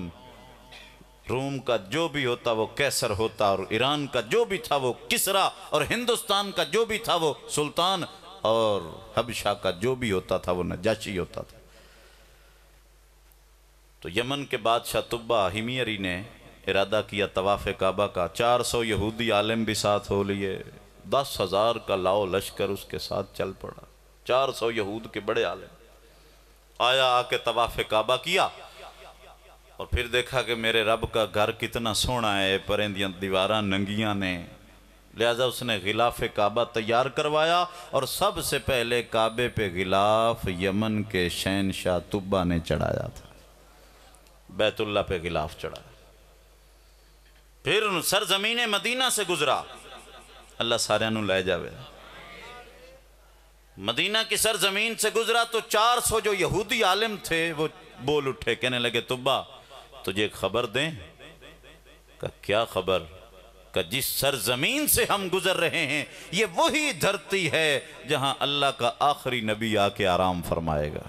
रोम का जो भी होता वो कैसर होता और ईरान का जो भी था वो किसरा और हिंदुस्तान का जो भी था वो सुल्तान और हबशा का जो भी होता था वो नजाशी होता था तो यमन के बादशाह तुब्बा हिमियरी ने इरादा किया तवाफ़ काबा का चार सौ यहूदी आलम भी साथ हो लिए दस हज़ार का लाओ लश्कर उसके साथ चल पड़ा चार सौ यहूद के बड़े आलम आया आके तवाफ़ काबा किया और फिर देखा कि मेरे रब का घर कितना सोहना है परें दीवारा नंगिया ने लिहाजा उसने गिलाफ काबा तैयार करवाया और सबसे पहले काबे पे गिलाफ यमन के शहन शाह तुब्बा ने चढ़ाया था बैतुल्ला पे गिलाफ चढ़ाया फिर जमीन मदीना से गुजरा अल्लाह सारे लै जावे मदीना की सर जमीन से गुजरा तो 400 जो यहूदी आलिम थे वो बोल उठे कहने लगे तुब्बा तुझे खबर दें का क्या खबर का जिस सरजमीन से हम गुजर रहे हैं ये वही धरती है जहां अल्लाह का आखिरी नबी आके आराम फरमाएगा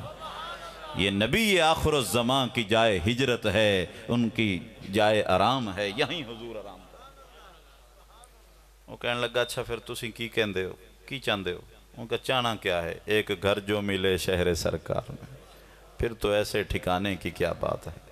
ये नबी ये आखिर जमा की जाए हिजरत है उनकी जाए आराम है यही हजूर आराम वो कह लगा अच्छा फिर तुम की कहते हो की चाहते हो उनका चाहना क्या है एक घर जो मिले शहर सरकार में फिर तो ऐसे ठिकाने की क्या बात है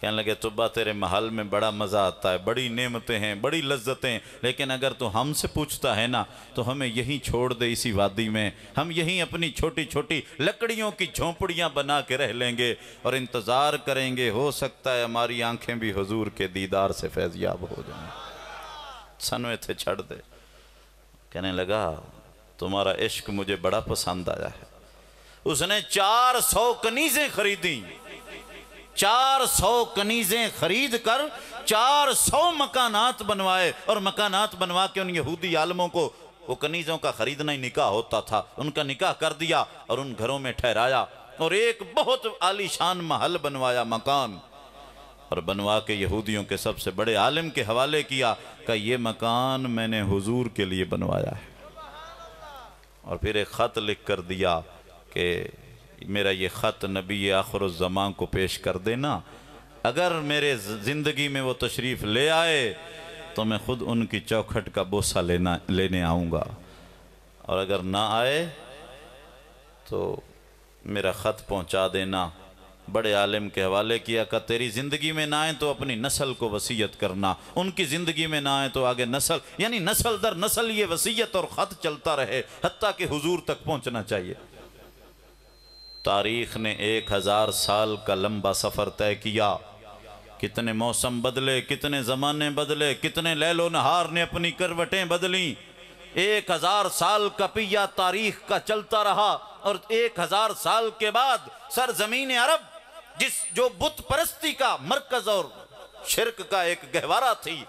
कहने लगे तुब्बा तेरे महल में बड़ा मज़ा आता है बड़ी नेमतें हैं बड़ी लज्जतें लेकिन अगर तू हमसे पूछता है ना तो हमें यहीं छोड़ दे इसी वादी में हम यहीं अपनी छोटी छोटी लकड़ियों की झोंपड़ियाँ बना के रह लेंगे और इंतज़ार करेंगे हो सकता है हमारी आँखें भी हजूर के दीदार से फैजियाब हो जाए सनवे थे छड़ दे कहने लगा तुम्हारा इश्क मुझे बड़ा पसंद आया है उसने चार सौ कनीजें खरीदी चार सौ कनीजें खरीद कर चार सौ मकानात बनवाए और मकानात बनवा के उन यहूदी आलमों को वो कनीजों का खरीदना ही निकाह होता था उनका निकाह कर दिया और उन घरों में ठहराया और एक बहुत आलीशान महल बनवाया मकान और बनवा के यहूदियों के सबसे बड़े आलिम के हवाले किया का ये मकान मैंने हुजूर के लिए बनवाया है और फिर एक ख़त लिख कर दिया कि मेरा ये ख़त नबी आखर आखरज़मा को पेश कर देना अगर मेरे ज़िंदगी में वो तशरीफ़ ले आए तो मैं ख़ुद उनकी चौखट का बोसा लेना लेने आऊँगा और अगर ना आए तो मेरा ख़त पहुँचा देना बड़े आलिम के हवाले किया का तेरी ज़िंदगी में ना आए तो अपनी नस्ल को वसीयत करना उनकी ज़िंदगी में ना आए तो आगे नस्ल यानी नस्ल दर नस्ल ये वसीयत और ख़त चलता रहे हती के हजूर तक पहुँचना चाहिए तारीख ने एक हज़ार साल का लंबा सफ़र तय किया कितने मौसम बदले कितने ज़माने बदले कितने लैलो नहार ने अपनी करवटें बदली एक हज़ार साल का पिया तारीख का चलता रहा और एक हज़ार साल के बाद सरजमीन अरब जिस जो बुत परस्ती का मरकज और शिरक का एक गहवारा थी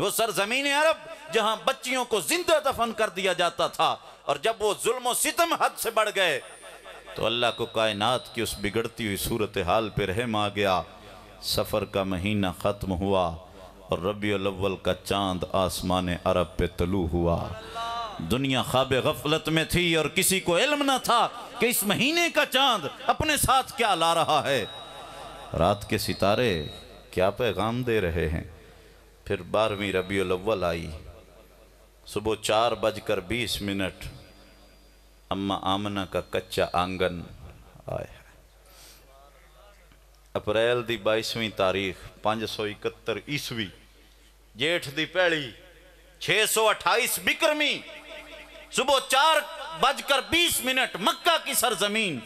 वो सरजमीन अरब जहां बच्चियों को जिंदा दफन कर दिया जाता था और जब वो जुल्म सितम हद से बढ़ गए तो अल्लाह को कायनात की उस बिगड़ती हुई सूरत हाल पर रहम आ गया सफ़र का महीना ख़त्म हुआ और रबी अलवल का चांद आसमान अरब पे तलू हुआ दुनिया ख्वाब गफलत में थी और किसी को इल्म ना था कि इस महीने का चांद अपने साथ क्या ला रहा है रात के सितारे क्या पैगाम दे रहे हैं फिर बारहवीं रबी अव्वल आई सुबह चार बजकर बीस मिनट अम्मा आमना का कच्चा आंगन आया अप्रैल की बाईसवीं तारीख पाँच सौ इकहत्तर ईस्वी जेठ की पहली छे सौ अट्ठाईस बिक्रमी सुबह चार बजकर बीस मिनट मक्का की सरजमीन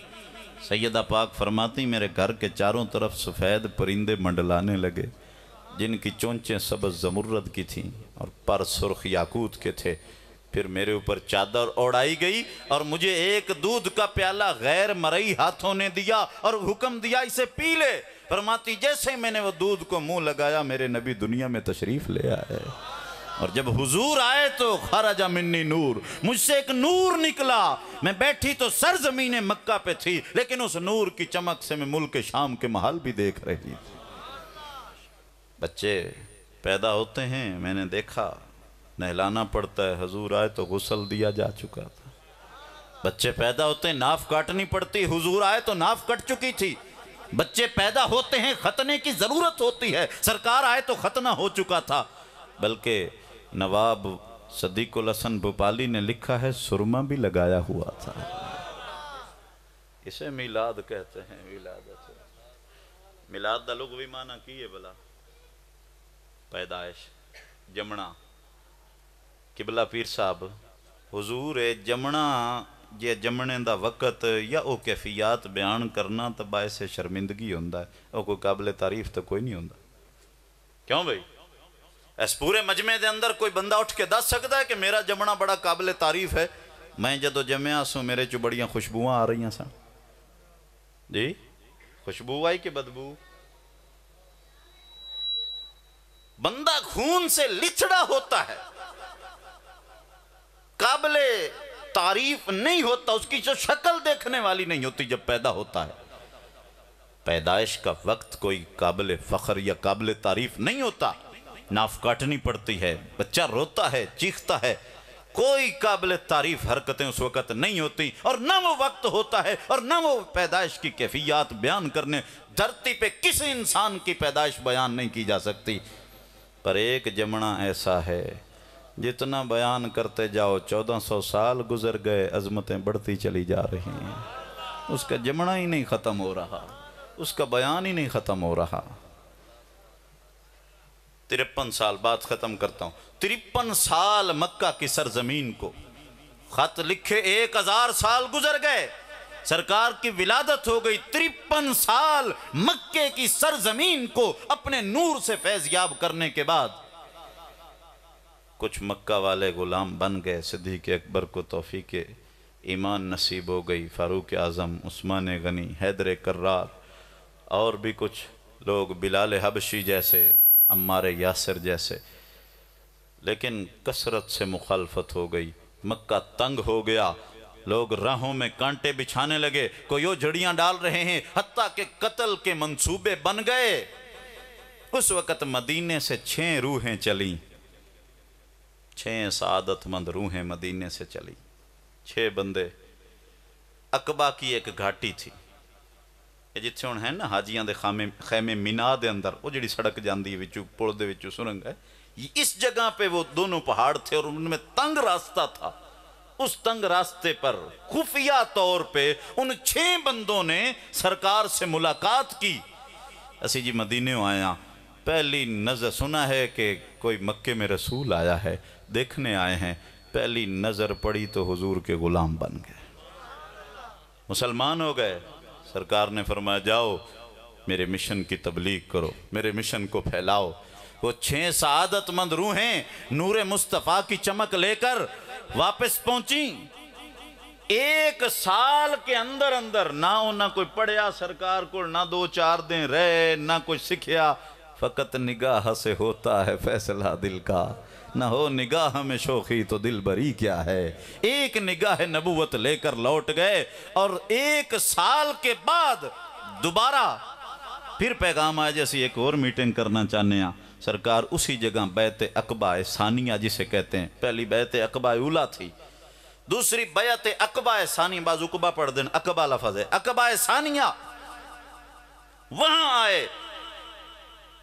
सैदा पाक फरमाती मेरे घर के चारों तरफ सफ़ेद परिंदे मंडलाने लगे जिनकी चोंचें सबज जमुरत की थीं और पर सुर्ख याकूत के थे फिर मेरे ऊपर चादर ओढ़ाई गई और मुझे एक दूध का प्याला गैर मरई हाथों ने दिया और हुक्म दिया इसे पी ले फरमाती जैसे मैंने वो दूध को मुंह लगाया मेरे नबी दुनिया में तशरीफ ले आए और जब हुजूर आए तो खराजा मिन्नी नूर मुझसे एक नूर निकला मैं बैठी तो सर जमीने मक्का पे थी लेकिन उस नूर की चमक से मैं मुल्क शाम के महल भी देख रही थी बच्चे पैदा होते हैं मैंने देखा नहलाना पड़ता है हजूर आए तो गुसल दिया जा चुका था बच्चे पैदा होते हैं नाफ काटनी पड़ती हुजूर आए तो नाफ कट चुकी थी बच्चे पैदा होते हैं खतने की ज़रूरत होती है सरकार आए तो खतना हो चुका था बल्कि नवाब सदीकुल हसन भोपाली ने लिखा है सुरमा भी लगाया हुआ था इसे मिलाद कहते हैं मिलाद मिलाद का लुग भी माना की है बला पैदाइश जमना ਕਿਬਲਾ ਪੀਰ ਸਾਹਿਬ ਹਜ਼ੂਰ ਜਮਣਾ ਜੇ ਜਮਣੇ ਦਾ ਵਕਤ ਜਾਂ ਉਹ ਕੈਫੀਅਤ ਬਿਆਨ ਕਰਨਾ ਤਾਂ ਬਾਇਸੇ ਸ਼ਰਮਿੰਦਗੀ ਹੁੰਦਾ ਉਹ ਕੋਈ ਕਾਬਲੇ ਤਾਰੀਫ ਤਾਂ ਕੋਈ ਨਹੀਂ ਹੁੰਦਾ ਕਿਉਂ ਭਈ ਇਸ ਪੂਰੇ ਮਜਮੇ ਦੇ ਅੰਦਰ ਕੋਈ ਬੰਦਾ ਉੱਠ ਕੇ ਦੱਸ ਸਕਦਾ ਹੈ ਕਿ ਮੇਰਾ ਜਮਣਾ ਬੜਾ ਕਾਬਲੇ ਤਾਰੀਫ ਹੈ ਮੈਂ ਜਦੋਂ ਜਮਿਆ ਸੋ ਮੇਰੇ ਚ ਬੜੀਆਂ ਖੁਸ਼ਬੂਆਂ ਆ ਰਹੀਆਂ ਸਨ ਜੀ ਖੁਸ਼ਬੂ ਆਈ ਕਿ ਬਦਬੂ ਬੰਦਾ ਖੂਨ ਸੇ ਲਿਥੜਾ ਹੁੰਦਾ ਹੈ काबिल तारीफ नहीं होता उसकी जो शक्ल देखने वाली नहीं होती जब पैदा होता है पैदाइश का वक्त कोई काबिल फ़ख्र या काबिल तारीफ नहीं होता नाफ काटनी पड़ती है बच्चा रोता है चीखता है कोई काबिल तारीफ हरकतें उस वक़्त नहीं होती और ना वो वक्त होता है और ना वो पैदाइश की कैफियत बयान करने धरती पे किसी इंसान की पैदाइश बयान नहीं की जा सकती पर एक जमना ऐसा है जितना बयान करते जाओ सौ साल गुजर गए अजमतें बढ़ती चली जा रही हैं उसका जमना ही नहीं ख़त्म हो रहा उसका बयान ही नहीं ख़त्म हो रहा तिरपन साल बात ख़त्म करता हूँ तिरपन साल मक्का की सरजमीन को ख़त लिखे एक हज़ार साल गुजर गए सरकार की विलादत हो गई तिरपन साल मक्के की सरजमीन को अपने नूर से फैज़ याब करने के बाद कुछ मक्का वाले गुलाम बन गए सिद्दीक अकबर को तोफ़ी के ईमान नसीब हो गई फ़ारूक आज़म उस्मान गनी हैदर कर्रार और भी कुछ लोग बिलाल हबशी जैसे अम्मार यासर जैसे लेकिन कसरत से मुखालफत हो गई मक्का तंग हो गया लोग राहों में कांटे बिछाने लगे कोई यो जड़ियां डाल रहे हैं हत्या के कत्ल के मंसूबे बन गए उस वक़्त मदीने से छह रूहें चलीं छः सादतमंद रूहें मदीने से चली छः बंदे अकबा की एक घाटी थी ਜਿੱਥੇ ਹੁਣ ਹੈ ਨਾ ਹਾਜੀਆਂ ਦੇ ਖਾਮੇ ਖੈਮੇ ਮਿਨਾ ਦੇ ਅੰਦਰ ਉਹ ਜਿਹੜੀ ਸੜਕ ਜਾਂਦੀ ਹੈ ਵਿੱਚੋਂ ਪੁਲ ਦੇ ਵਿੱਚੋਂ ਸੁਰੰਗ ਹੈ इस जगह पे वो दोनों पहाड़ थे और उनमें तंग रास्ता था उस तंग रास्ते पर खुफिया तौर पे उन छह बंदों ने सरकार से मुलाकात की असी जी मदीने आया पहली नजर सुना है कि कोई मक्के में रसूल आया है देखने आए हैं पहली नज़र पड़ी तो हुजूर के ग़ुलाम बन गए मुसलमान हो गए सरकार ने फरमाया जाओ मेरे मिशन की तबलीग करो मेरे मिशन को फैलाओ वो छः सदतमंद रूहें नूर मुस्तफ़ा की चमक लेकर वापस पहुंची एक साल के अंदर अंदर ना ना कोई पढ़िया सरकार को ना दो चार दिन रहे ना कुछ सीखिया फकत निगाह से होता है फैसला दिल का न हो निगाह में शोखी तो दिल बरी क्या है एक निगाह नबूवत लेकर लौट गए और एक साल के बाद दोबारा फिर पैगाम आया जैसे एक और मीटिंग करना चाहने हैं सरकार उसी जगह बैत अकबा सानिया जिसे कहते हैं पहली बैत अकबा उला थी दूसरी बैत अकबा सानी बाजूकबा पढ़ देना अकबा लफज है अकबा सानिया वहां आए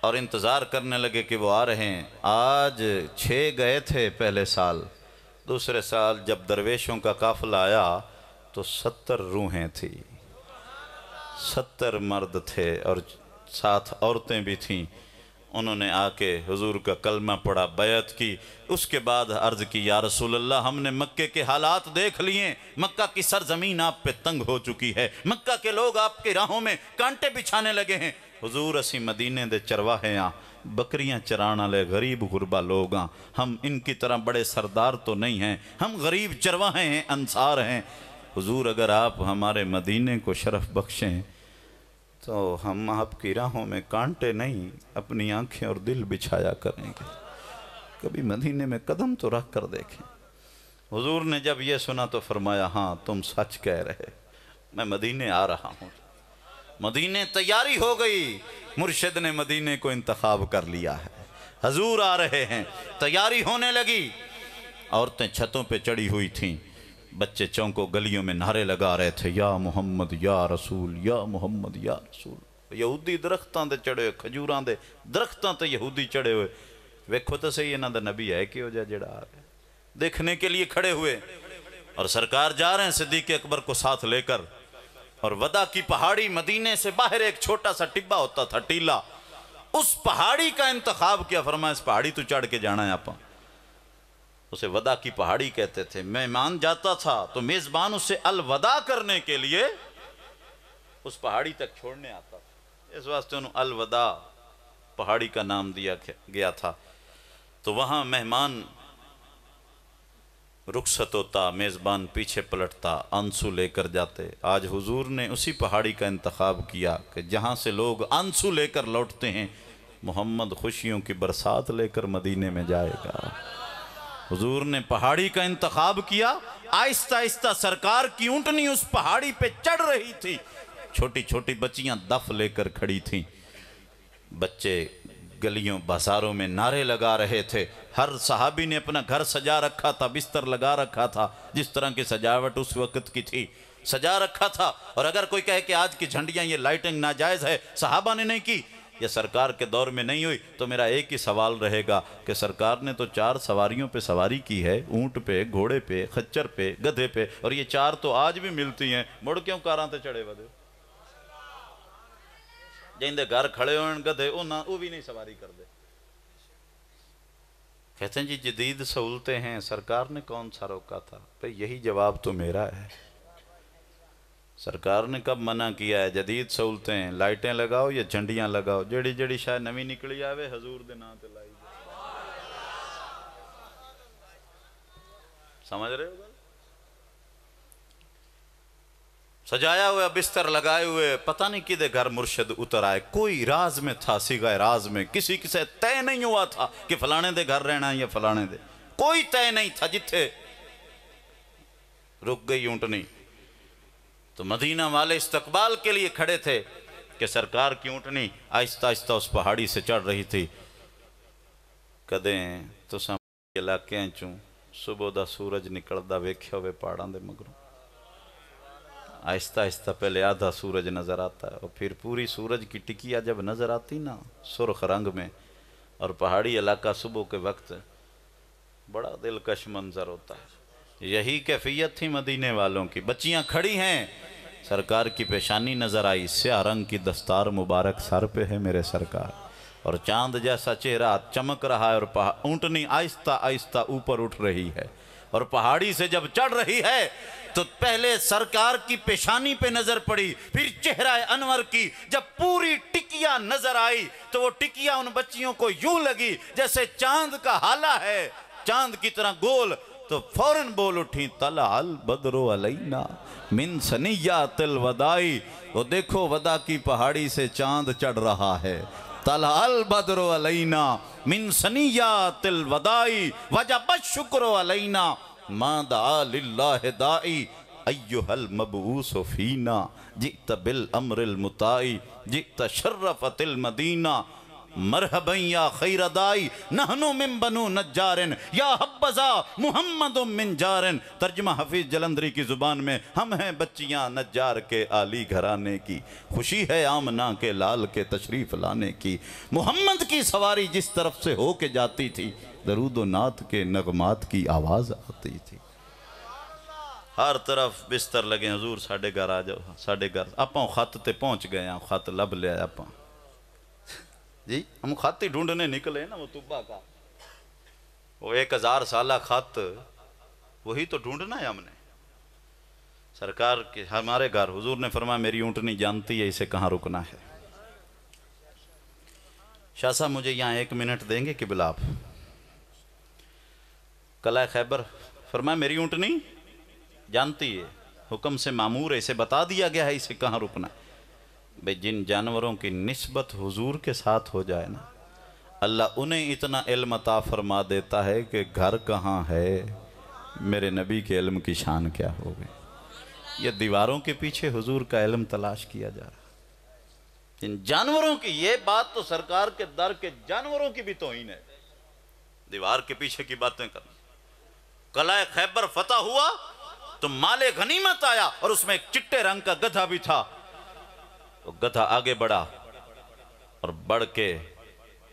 और इंतज़ार करने लगे कि वो आ रहे हैं आज छः गए थे पहले साल दूसरे साल जब दरवेशों का काफिला आया तो सत्तर रूहें थी सत्तर मर्द थे और साथ औरतें भी थीं उन्होंने आके हुजूर का कलमा पढ़ा बैत की उसके बाद अर्ज़ की या रसूल अल्लाह हमने मक्के के हालात देख लिए मक्का की सरजमीन आप पे तंग हो चुकी है मक्का के लोग आपकी राहों में कांटे बिछाने लगे हैं हजूर असी मदीने के चरवाहे हाँ बकरियां चराने वाले गरीब गुरबा लोग हाँ हम इनकी तरह बड़े सरदार तो नहीं हैं हम गरीब चरवाहे हैं अनसार हैं हजूर अगर आप हमारे मदीने को शरफ बख्शें तो हम आपकी राहों में कांटे नहीं अपनी आँखें और दिल बिछाया करेंगे कभी मदीने में कदम तो रख कर देखें हजूर ने जब यह सुना तो फरमाया हाँ तुम सच कह रहे मैं मदीने आ रहा हूँ मदीने तैयारी हो गई मुर्शद ने मदीने को इंतखब कर लिया है हजूर आ रहे हैं तैयारी होने लगी औरतें छतों पे चढ़ी हुई थीं बच्चे चौंकों गलियों में नारे लगा रहे थे या मोहम्मद या रसूल या मोहम्मद या रसूल यहूदी दरख्तों से चढ़े हुए खजूर के दरख्तों से यहूदी चढ़े हुए वेखो तो सही इन्हों का नबी है कि जहा जड़ा आ गया देखने के लिए खड़े हुए और सरकार जा रहे हैं सिद्दीक अकबर को साथ लेकर और वदा की पहाड़ी मदीने से बाहर एक छोटा सा टिब्बा होता था टीला उस पहाड़ी का इंतखाब किया फरमा इस पहाड़ी तो चढ़ के जाना है आप उसे वदा की पहाड़ी कहते थे मेहमान जाता था तो मेज़बान उसे अलवदा करने के लिए उस पहाड़ी तक छोड़ने आता था इस वास्ते उन्होंने अलवदा पहाड़ी का नाम दिया गया था तो वहां मेहमान रुखसत होता मेज़बान पीछे पलटता आंसू लेकर जाते आज हुजूर ने उसी पहाड़ी का इंतखब किया कि जहाँ से लोग आंसू लेकर लौटते हैं मोहम्मद खुशियों की बरसात लेकर मदीने में जाएगा हुजूर ने पहाड़ी का इंतखब किया आहिस्ता आहिस्ता सरकार की ऊँटनी उस पहाड़ी पे चढ़ रही थी छोटी छोटी बच्चियाँ दफ लेकर खड़ी थी बच्चे गलियों बाजारों में नारे लगा रहे थे हर सहाबी ने अपना घर सजा रखा था बिस्तर लगा रखा था जिस तरह की सजावट उस वक़्त की थी सजा रखा था और अगर कोई कहे कि आज की झंडियाँ ये लाइटिंग नाजायज़ है सहाबा ने नहीं की ये सरकार के दौर में नहीं हुई तो मेरा एक ही सवाल रहेगा कि सरकार ने तो चार सवारियों पे सवारी की है ऊंट पे घोड़े पे खच्चर पे गधे पे और ये चार तो आज भी मिलती हैं मुड़ क्यों कारा चढ़े बधे जिनके घर खड़े हो गधे वो ना वो भी नहीं सवारी करते कहते हैं जी जदीद सहूलतें हैं सरकार ने कौन सा रोका था भाई यही जवाब तो मेरा है सरकार ने कब मना किया है जदीद सहूलतें हैं लाइटें लगाओ या झंडियाँ लगाओ जड़ी जड़ी शायद नवी निकली आवे हजूर के नाते लाई समझ रहे हो सजाया हुआ बिस्तर लगाए हुए पता नहीं किधे घर मुर्शद उतर आए कोई राज में था सीगा राज में किसी किसे तय नहीं हुआ था कि फलाने दे घर रहना है या फलाने दे कोई तय नहीं था जिथे रुक गई ऊँटनी तो मदीना वाले इस्तकबाल के लिए खड़े थे कि सरकार की ऊँटनी आहिस्ता आहिस्ता उस पहाड़ी से चढ़ रही थी कदें तुसा तो इलाके चूं सुबह का सूरज निकलता वेख्या हुए पहाड़ा के मगरों आहिस्ता आहिस्ता पहले आधा सूरज नज़र आता है और फिर पूरी सूरज की टिकिया जब नज़र आती ना सुरख रंग में और पहाड़ी इलाका सुबह के वक्त बड़ा दिलकश मंजर होता है यही कैफियत थी मदीने वालों की बच्चियां खड़ी हैं सरकार की पेशानी नज़र आई स्या रंग की दस्तार मुबारक सर पे है मेरे सरकार और चांद जैसा चेहरा चमक रहा है और ऊँटनी आहिस्ता आहिस्ता ऊपर उठ रही है और पहाड़ी से जब चढ़ रही है तो पहले सरकार की पेशानी पे नजर पड़ी फिर चेहरा अनवर की जब पूरी टिकिया नजर आई तो वो टिकिया उन बच्चियों को यूं लगी जैसे चांद का हाला है चांद की तरह गोल तो फौरन बोल उठी तला अल बदरो अलैना मिन सनिया तिल वदाई वो देखो वदा की पहाड़ी से चांद चढ़ रहा है طلع البدر علينا من سنيات الوداع وجب الشكر علينا ما دعا لله داعي ايها المبعوث فينا جئت بالامر المطاع جئت شرفت المدينه मरहबन या खैरदाई नहनो मिन बनो नजारन तर्जमा हफीज जलंधरी की ज़ुबान में हम हैं बच्चियाँ नजार के आली घराने की खुशी है आमना के लाल के तशरीफ़ लाने की मोहम्मद की सवारी जिस तरफ से होके जाती थी दरुदो नाथ के नगमात की आवाज़ आती थी हर तरफ बिस्तर लगे हजूर साढ़े घर आ जाओ साढ़े घर आप खत तो पहुँच गए खत लभ लिया आप जी हम खत ही ढूंढने निकले ना वो तुब्बा का वो एक हजार साल खत वही तो ढूंढना है हमने सरकार के हमारे घर हुजूर ने फरमाया मेरी ऊँटनी जानती है इसे कहाँ रुकना है शाह साहब मुझे यहाँ एक मिनट देंगे कि बिलाप कला खैबर फरमाया मेरी ऊँटनी जानती है हुक्म से मामूर है इसे बता दिया गया है इसे कहाँ रुकना है भाई जिन जानवरों की नस्बत हुजूर के साथ हो जाए ना अल्लाह उन्हें इतना इल्म अता फरमा देता है कि घर कहाँ है मेरे नबी के इल्म की शान क्या हो गई ये दीवारों के पीछे हुजूर का इल्म तलाश किया जा रहा इन जानवरों की ये बात तो सरकार के दर के जानवरों की भी तोहिन है दीवार के पीछे की बातें कर कलाए खैबर फतेह हुआ तो माले गनीमत आया और उसमें एक चिट्टे रंग का गधा भी था तो गधा आगे बढ़ा और बढ़ के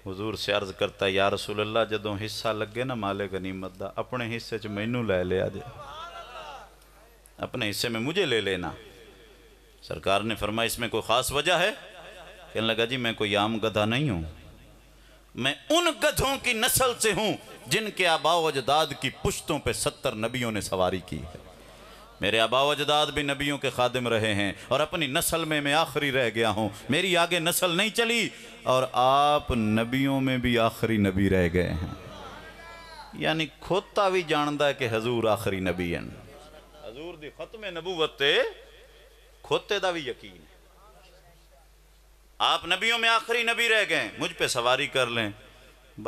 हजूर से अर्ज करता यार रसूल अल्लाह जो हिस्सा लगे ना माले गनीमत का अपने हिस्से च मैनू लै लिया जे अपने हिस्से में मुझे ले लेना सरकार ने फरमाया इसमें कोई ख़ास वजह है कहने लगा जी मैं कोई आम गधा नहीं हूँ मैं उन गधों की नस्ल से हूँ जिनके आबाव अजदाद की पुश्तों पे सत्तर नबियों ने सवारी की है मेरे आबा अजदाद भी नबियों के खादिम रहे हैं और अपनी नस्ल में मैं आखिरी रह गया हूँ मेरी आगे नस्ल नहीं चली और आप नबियों में भी आखिरी नबी रह गए हैं यानी खोता भी जानता है कि हजूर आखिरी नबी हैं हजूर की खत्म नबूवत खोते का भी यकीन है आप नबियों में आखिरी नबी रह गए मुझ पर सवारी कर लें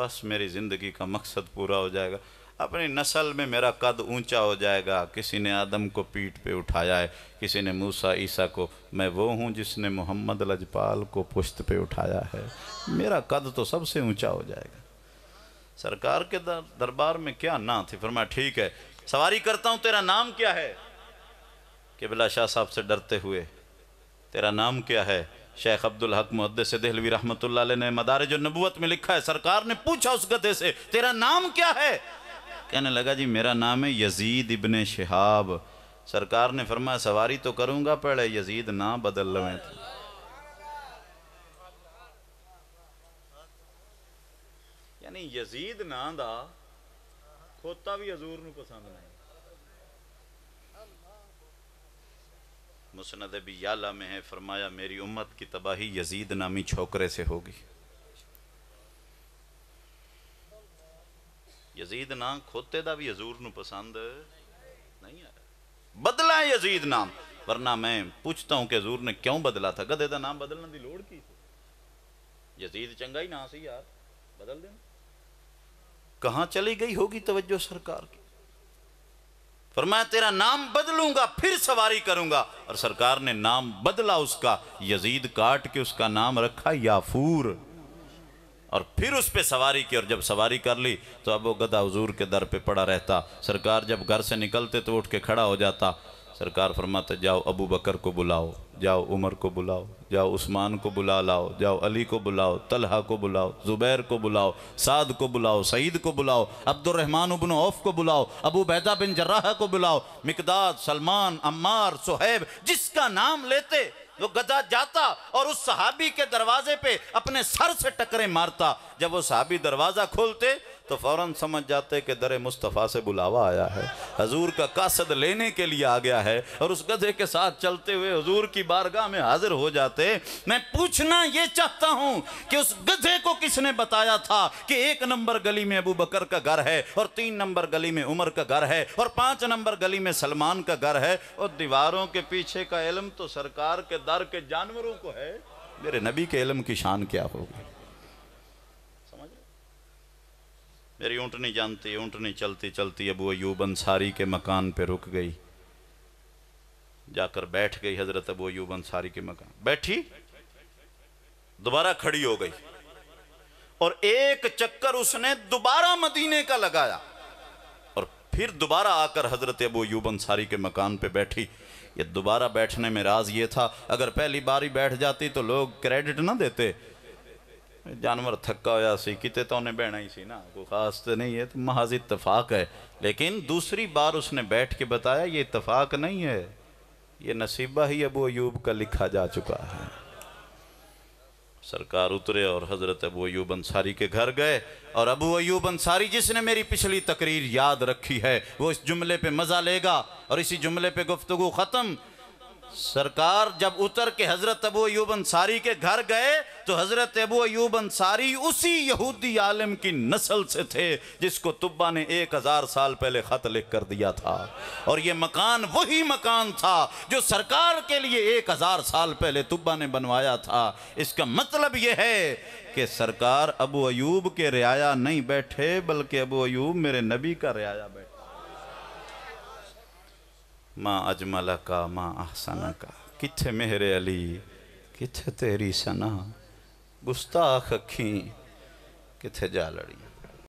बस मेरी ज़िंदगी का मकसद पूरा हो जाएगा अपनी नस्ल में मेरा कद ऊंचा हो जाएगा किसी ने आदम को पीठ पे उठाया है किसी ने मूसा ईसा को मैं वो हूँ जिसने मोहम्मद लजपाल को पुश्त पे उठाया है मेरा कद तो सबसे ऊंचा हो जाएगा सरकार के दरबार में क्या ना थी फिर ठीक है सवारी करता हूँ तेरा नाम क्या है बिला शाह साहब से डरते हुए तेरा नाम क्या है शेख अब्दुल हक मुहदस दहलवी रहमत ने जो नबूत में लिखा है सरकार ने पूछा उस गधे से तेरा नाम क्या है कहने लगा जी मेरा नाम है यजीद इबन शहाब सरकार ने फरमाया सवारी तो करूँगा पहले यजीद ना बदल लवे थे तो। यानी यजीद ना दा खोता भी हजूर न पसंद नहीं मुसनद याला में है फरमाया मेरी उम्मत की तबाही यजीद नामी छोकरे से होगी ਯਜ਼ੀਦ ਨਾਂ ਖੋਤੇ ਦਾ ਵੀ ਹਜ਼ੂਰ ਨੂੰ ਪਸੰਦ नहीं आया बदला यजीद नाम वरना मैं पूछता हूं कि हजूर ने क्यों बदला था गधे का नाम बदलने की लड़ की थी यजीद चंगा ही ना सी यार बदल देना कहाँ चली गई होगी तवज्जो सरकार की पर मैं तेरा नाम बदलूंगा फिर सवारी करूंगा और सरकार ने नाम बदला उसका यजीद काट के उसका नाम रखा याफूर और फिर उस पर सवारी की और जब सवारी कर ली तो अब वो गधा हजूर के दर पे पड़ा रहता सरकार जब घर से निकलते तो उठ के खड़ा हो जाता सरकार फरमाते जाओ अबू बकर को बुलाओ जाओ उमर को बुलाओ जाओ उस्मान को बुला लाओ जाओ अली को बुलाओ तलहा को बुलाओ ज़ुबैर को बुलाओ साद को बुलाओ सईद को बुलाओ अब्दुलरहमान उबन औफ को बुलाओ अबू बैदा बिन जर्राह को बुलाओ मकदाद सलमान अम्मार सुहैब जिसका नाम लेते वो गधा जाता और उस सहाबी के दरवाजे पे अपने सर से टकरे मारता जब वो सहाबी दरवाज़ा खोलते तो फ़ौर समझ जाते कि दर मुस्तफ़ा से बुलावा आया है हजूर का कासद लेने के लिए आ गया है और उस गधे के साथ चलते हुए हजूर की बारगाह में हाजिर हो जाते मैं पूछना ये चाहता हूँ कि उस गधे को किसने बताया था कि एक नंबर गली में अबू बकर का घर है और तीन नंबर गली में उमर का घर है और पाँच नंबर गली में सलमान का घर है और दीवारों के पीछे का इलम तो सरकार के दर के जानवरों को है मेरे नबी के इलम की शान क्या होगी मेरी ऊँटनी जानती ऊँटनी चलती चलती अबू अयूब अंसारी के मकान पे रुक गई जाकर बैठ गई हजरत अबू अयूब अंसारी के मकान बैठी दोबारा खड़ी हो गई और एक चक्कर उसने दोबारा मदीने का लगाया और फिर दोबारा आकर हजरत अबू यूब अंसारी के मकान पे बैठी ये दोबारा बैठने में राज ये था अगर पहली बारी बैठ जाती तो लोग क्रेडिट ना देते जानवर थका हुआ सी कि तो उन्हें बहना ही सी ना कोई खास तो नहीं है तो महज इतफाक है लेकिन दूसरी बार उसने बैठ के बताया ये इतफाक नहीं है ये नसीबा ही अबू अयूब का लिखा जा चुका है सरकार उतरे और हज़रत अबू अयूब अंसारी के घर गए और अबू अयूब अंसारी जिसने मेरी पिछली तकरीर याद रखी है वो इस जुमले पे मज़ा लेगा और इसी जुमले पे गुफ्तु ख़त्म सरकार जब उतर के हजरत अबू अयूब अंसारी के घर गए तो हजरत अबू अयूब अंसारी उसी यहूदी आलम की नस्ल से थे जिसको तुब्बा ने एक हजार साल पहले खत लिख कर दिया था और ये मकान वही मकान था जो सरकार के लिए एक हजार साल पहले तुब्बा ने बनवाया था इसका मतलब यह है कि सरकार अबू अयूब के रियाया नहीं बैठे बल्कि अबू अयूब मेरे नबी का रियाया बैठे माँ अजमल का माँ आहसन का किथे मेहरे अली किथे तेरी सना गुस्ताख अखी किथे जा लड़ी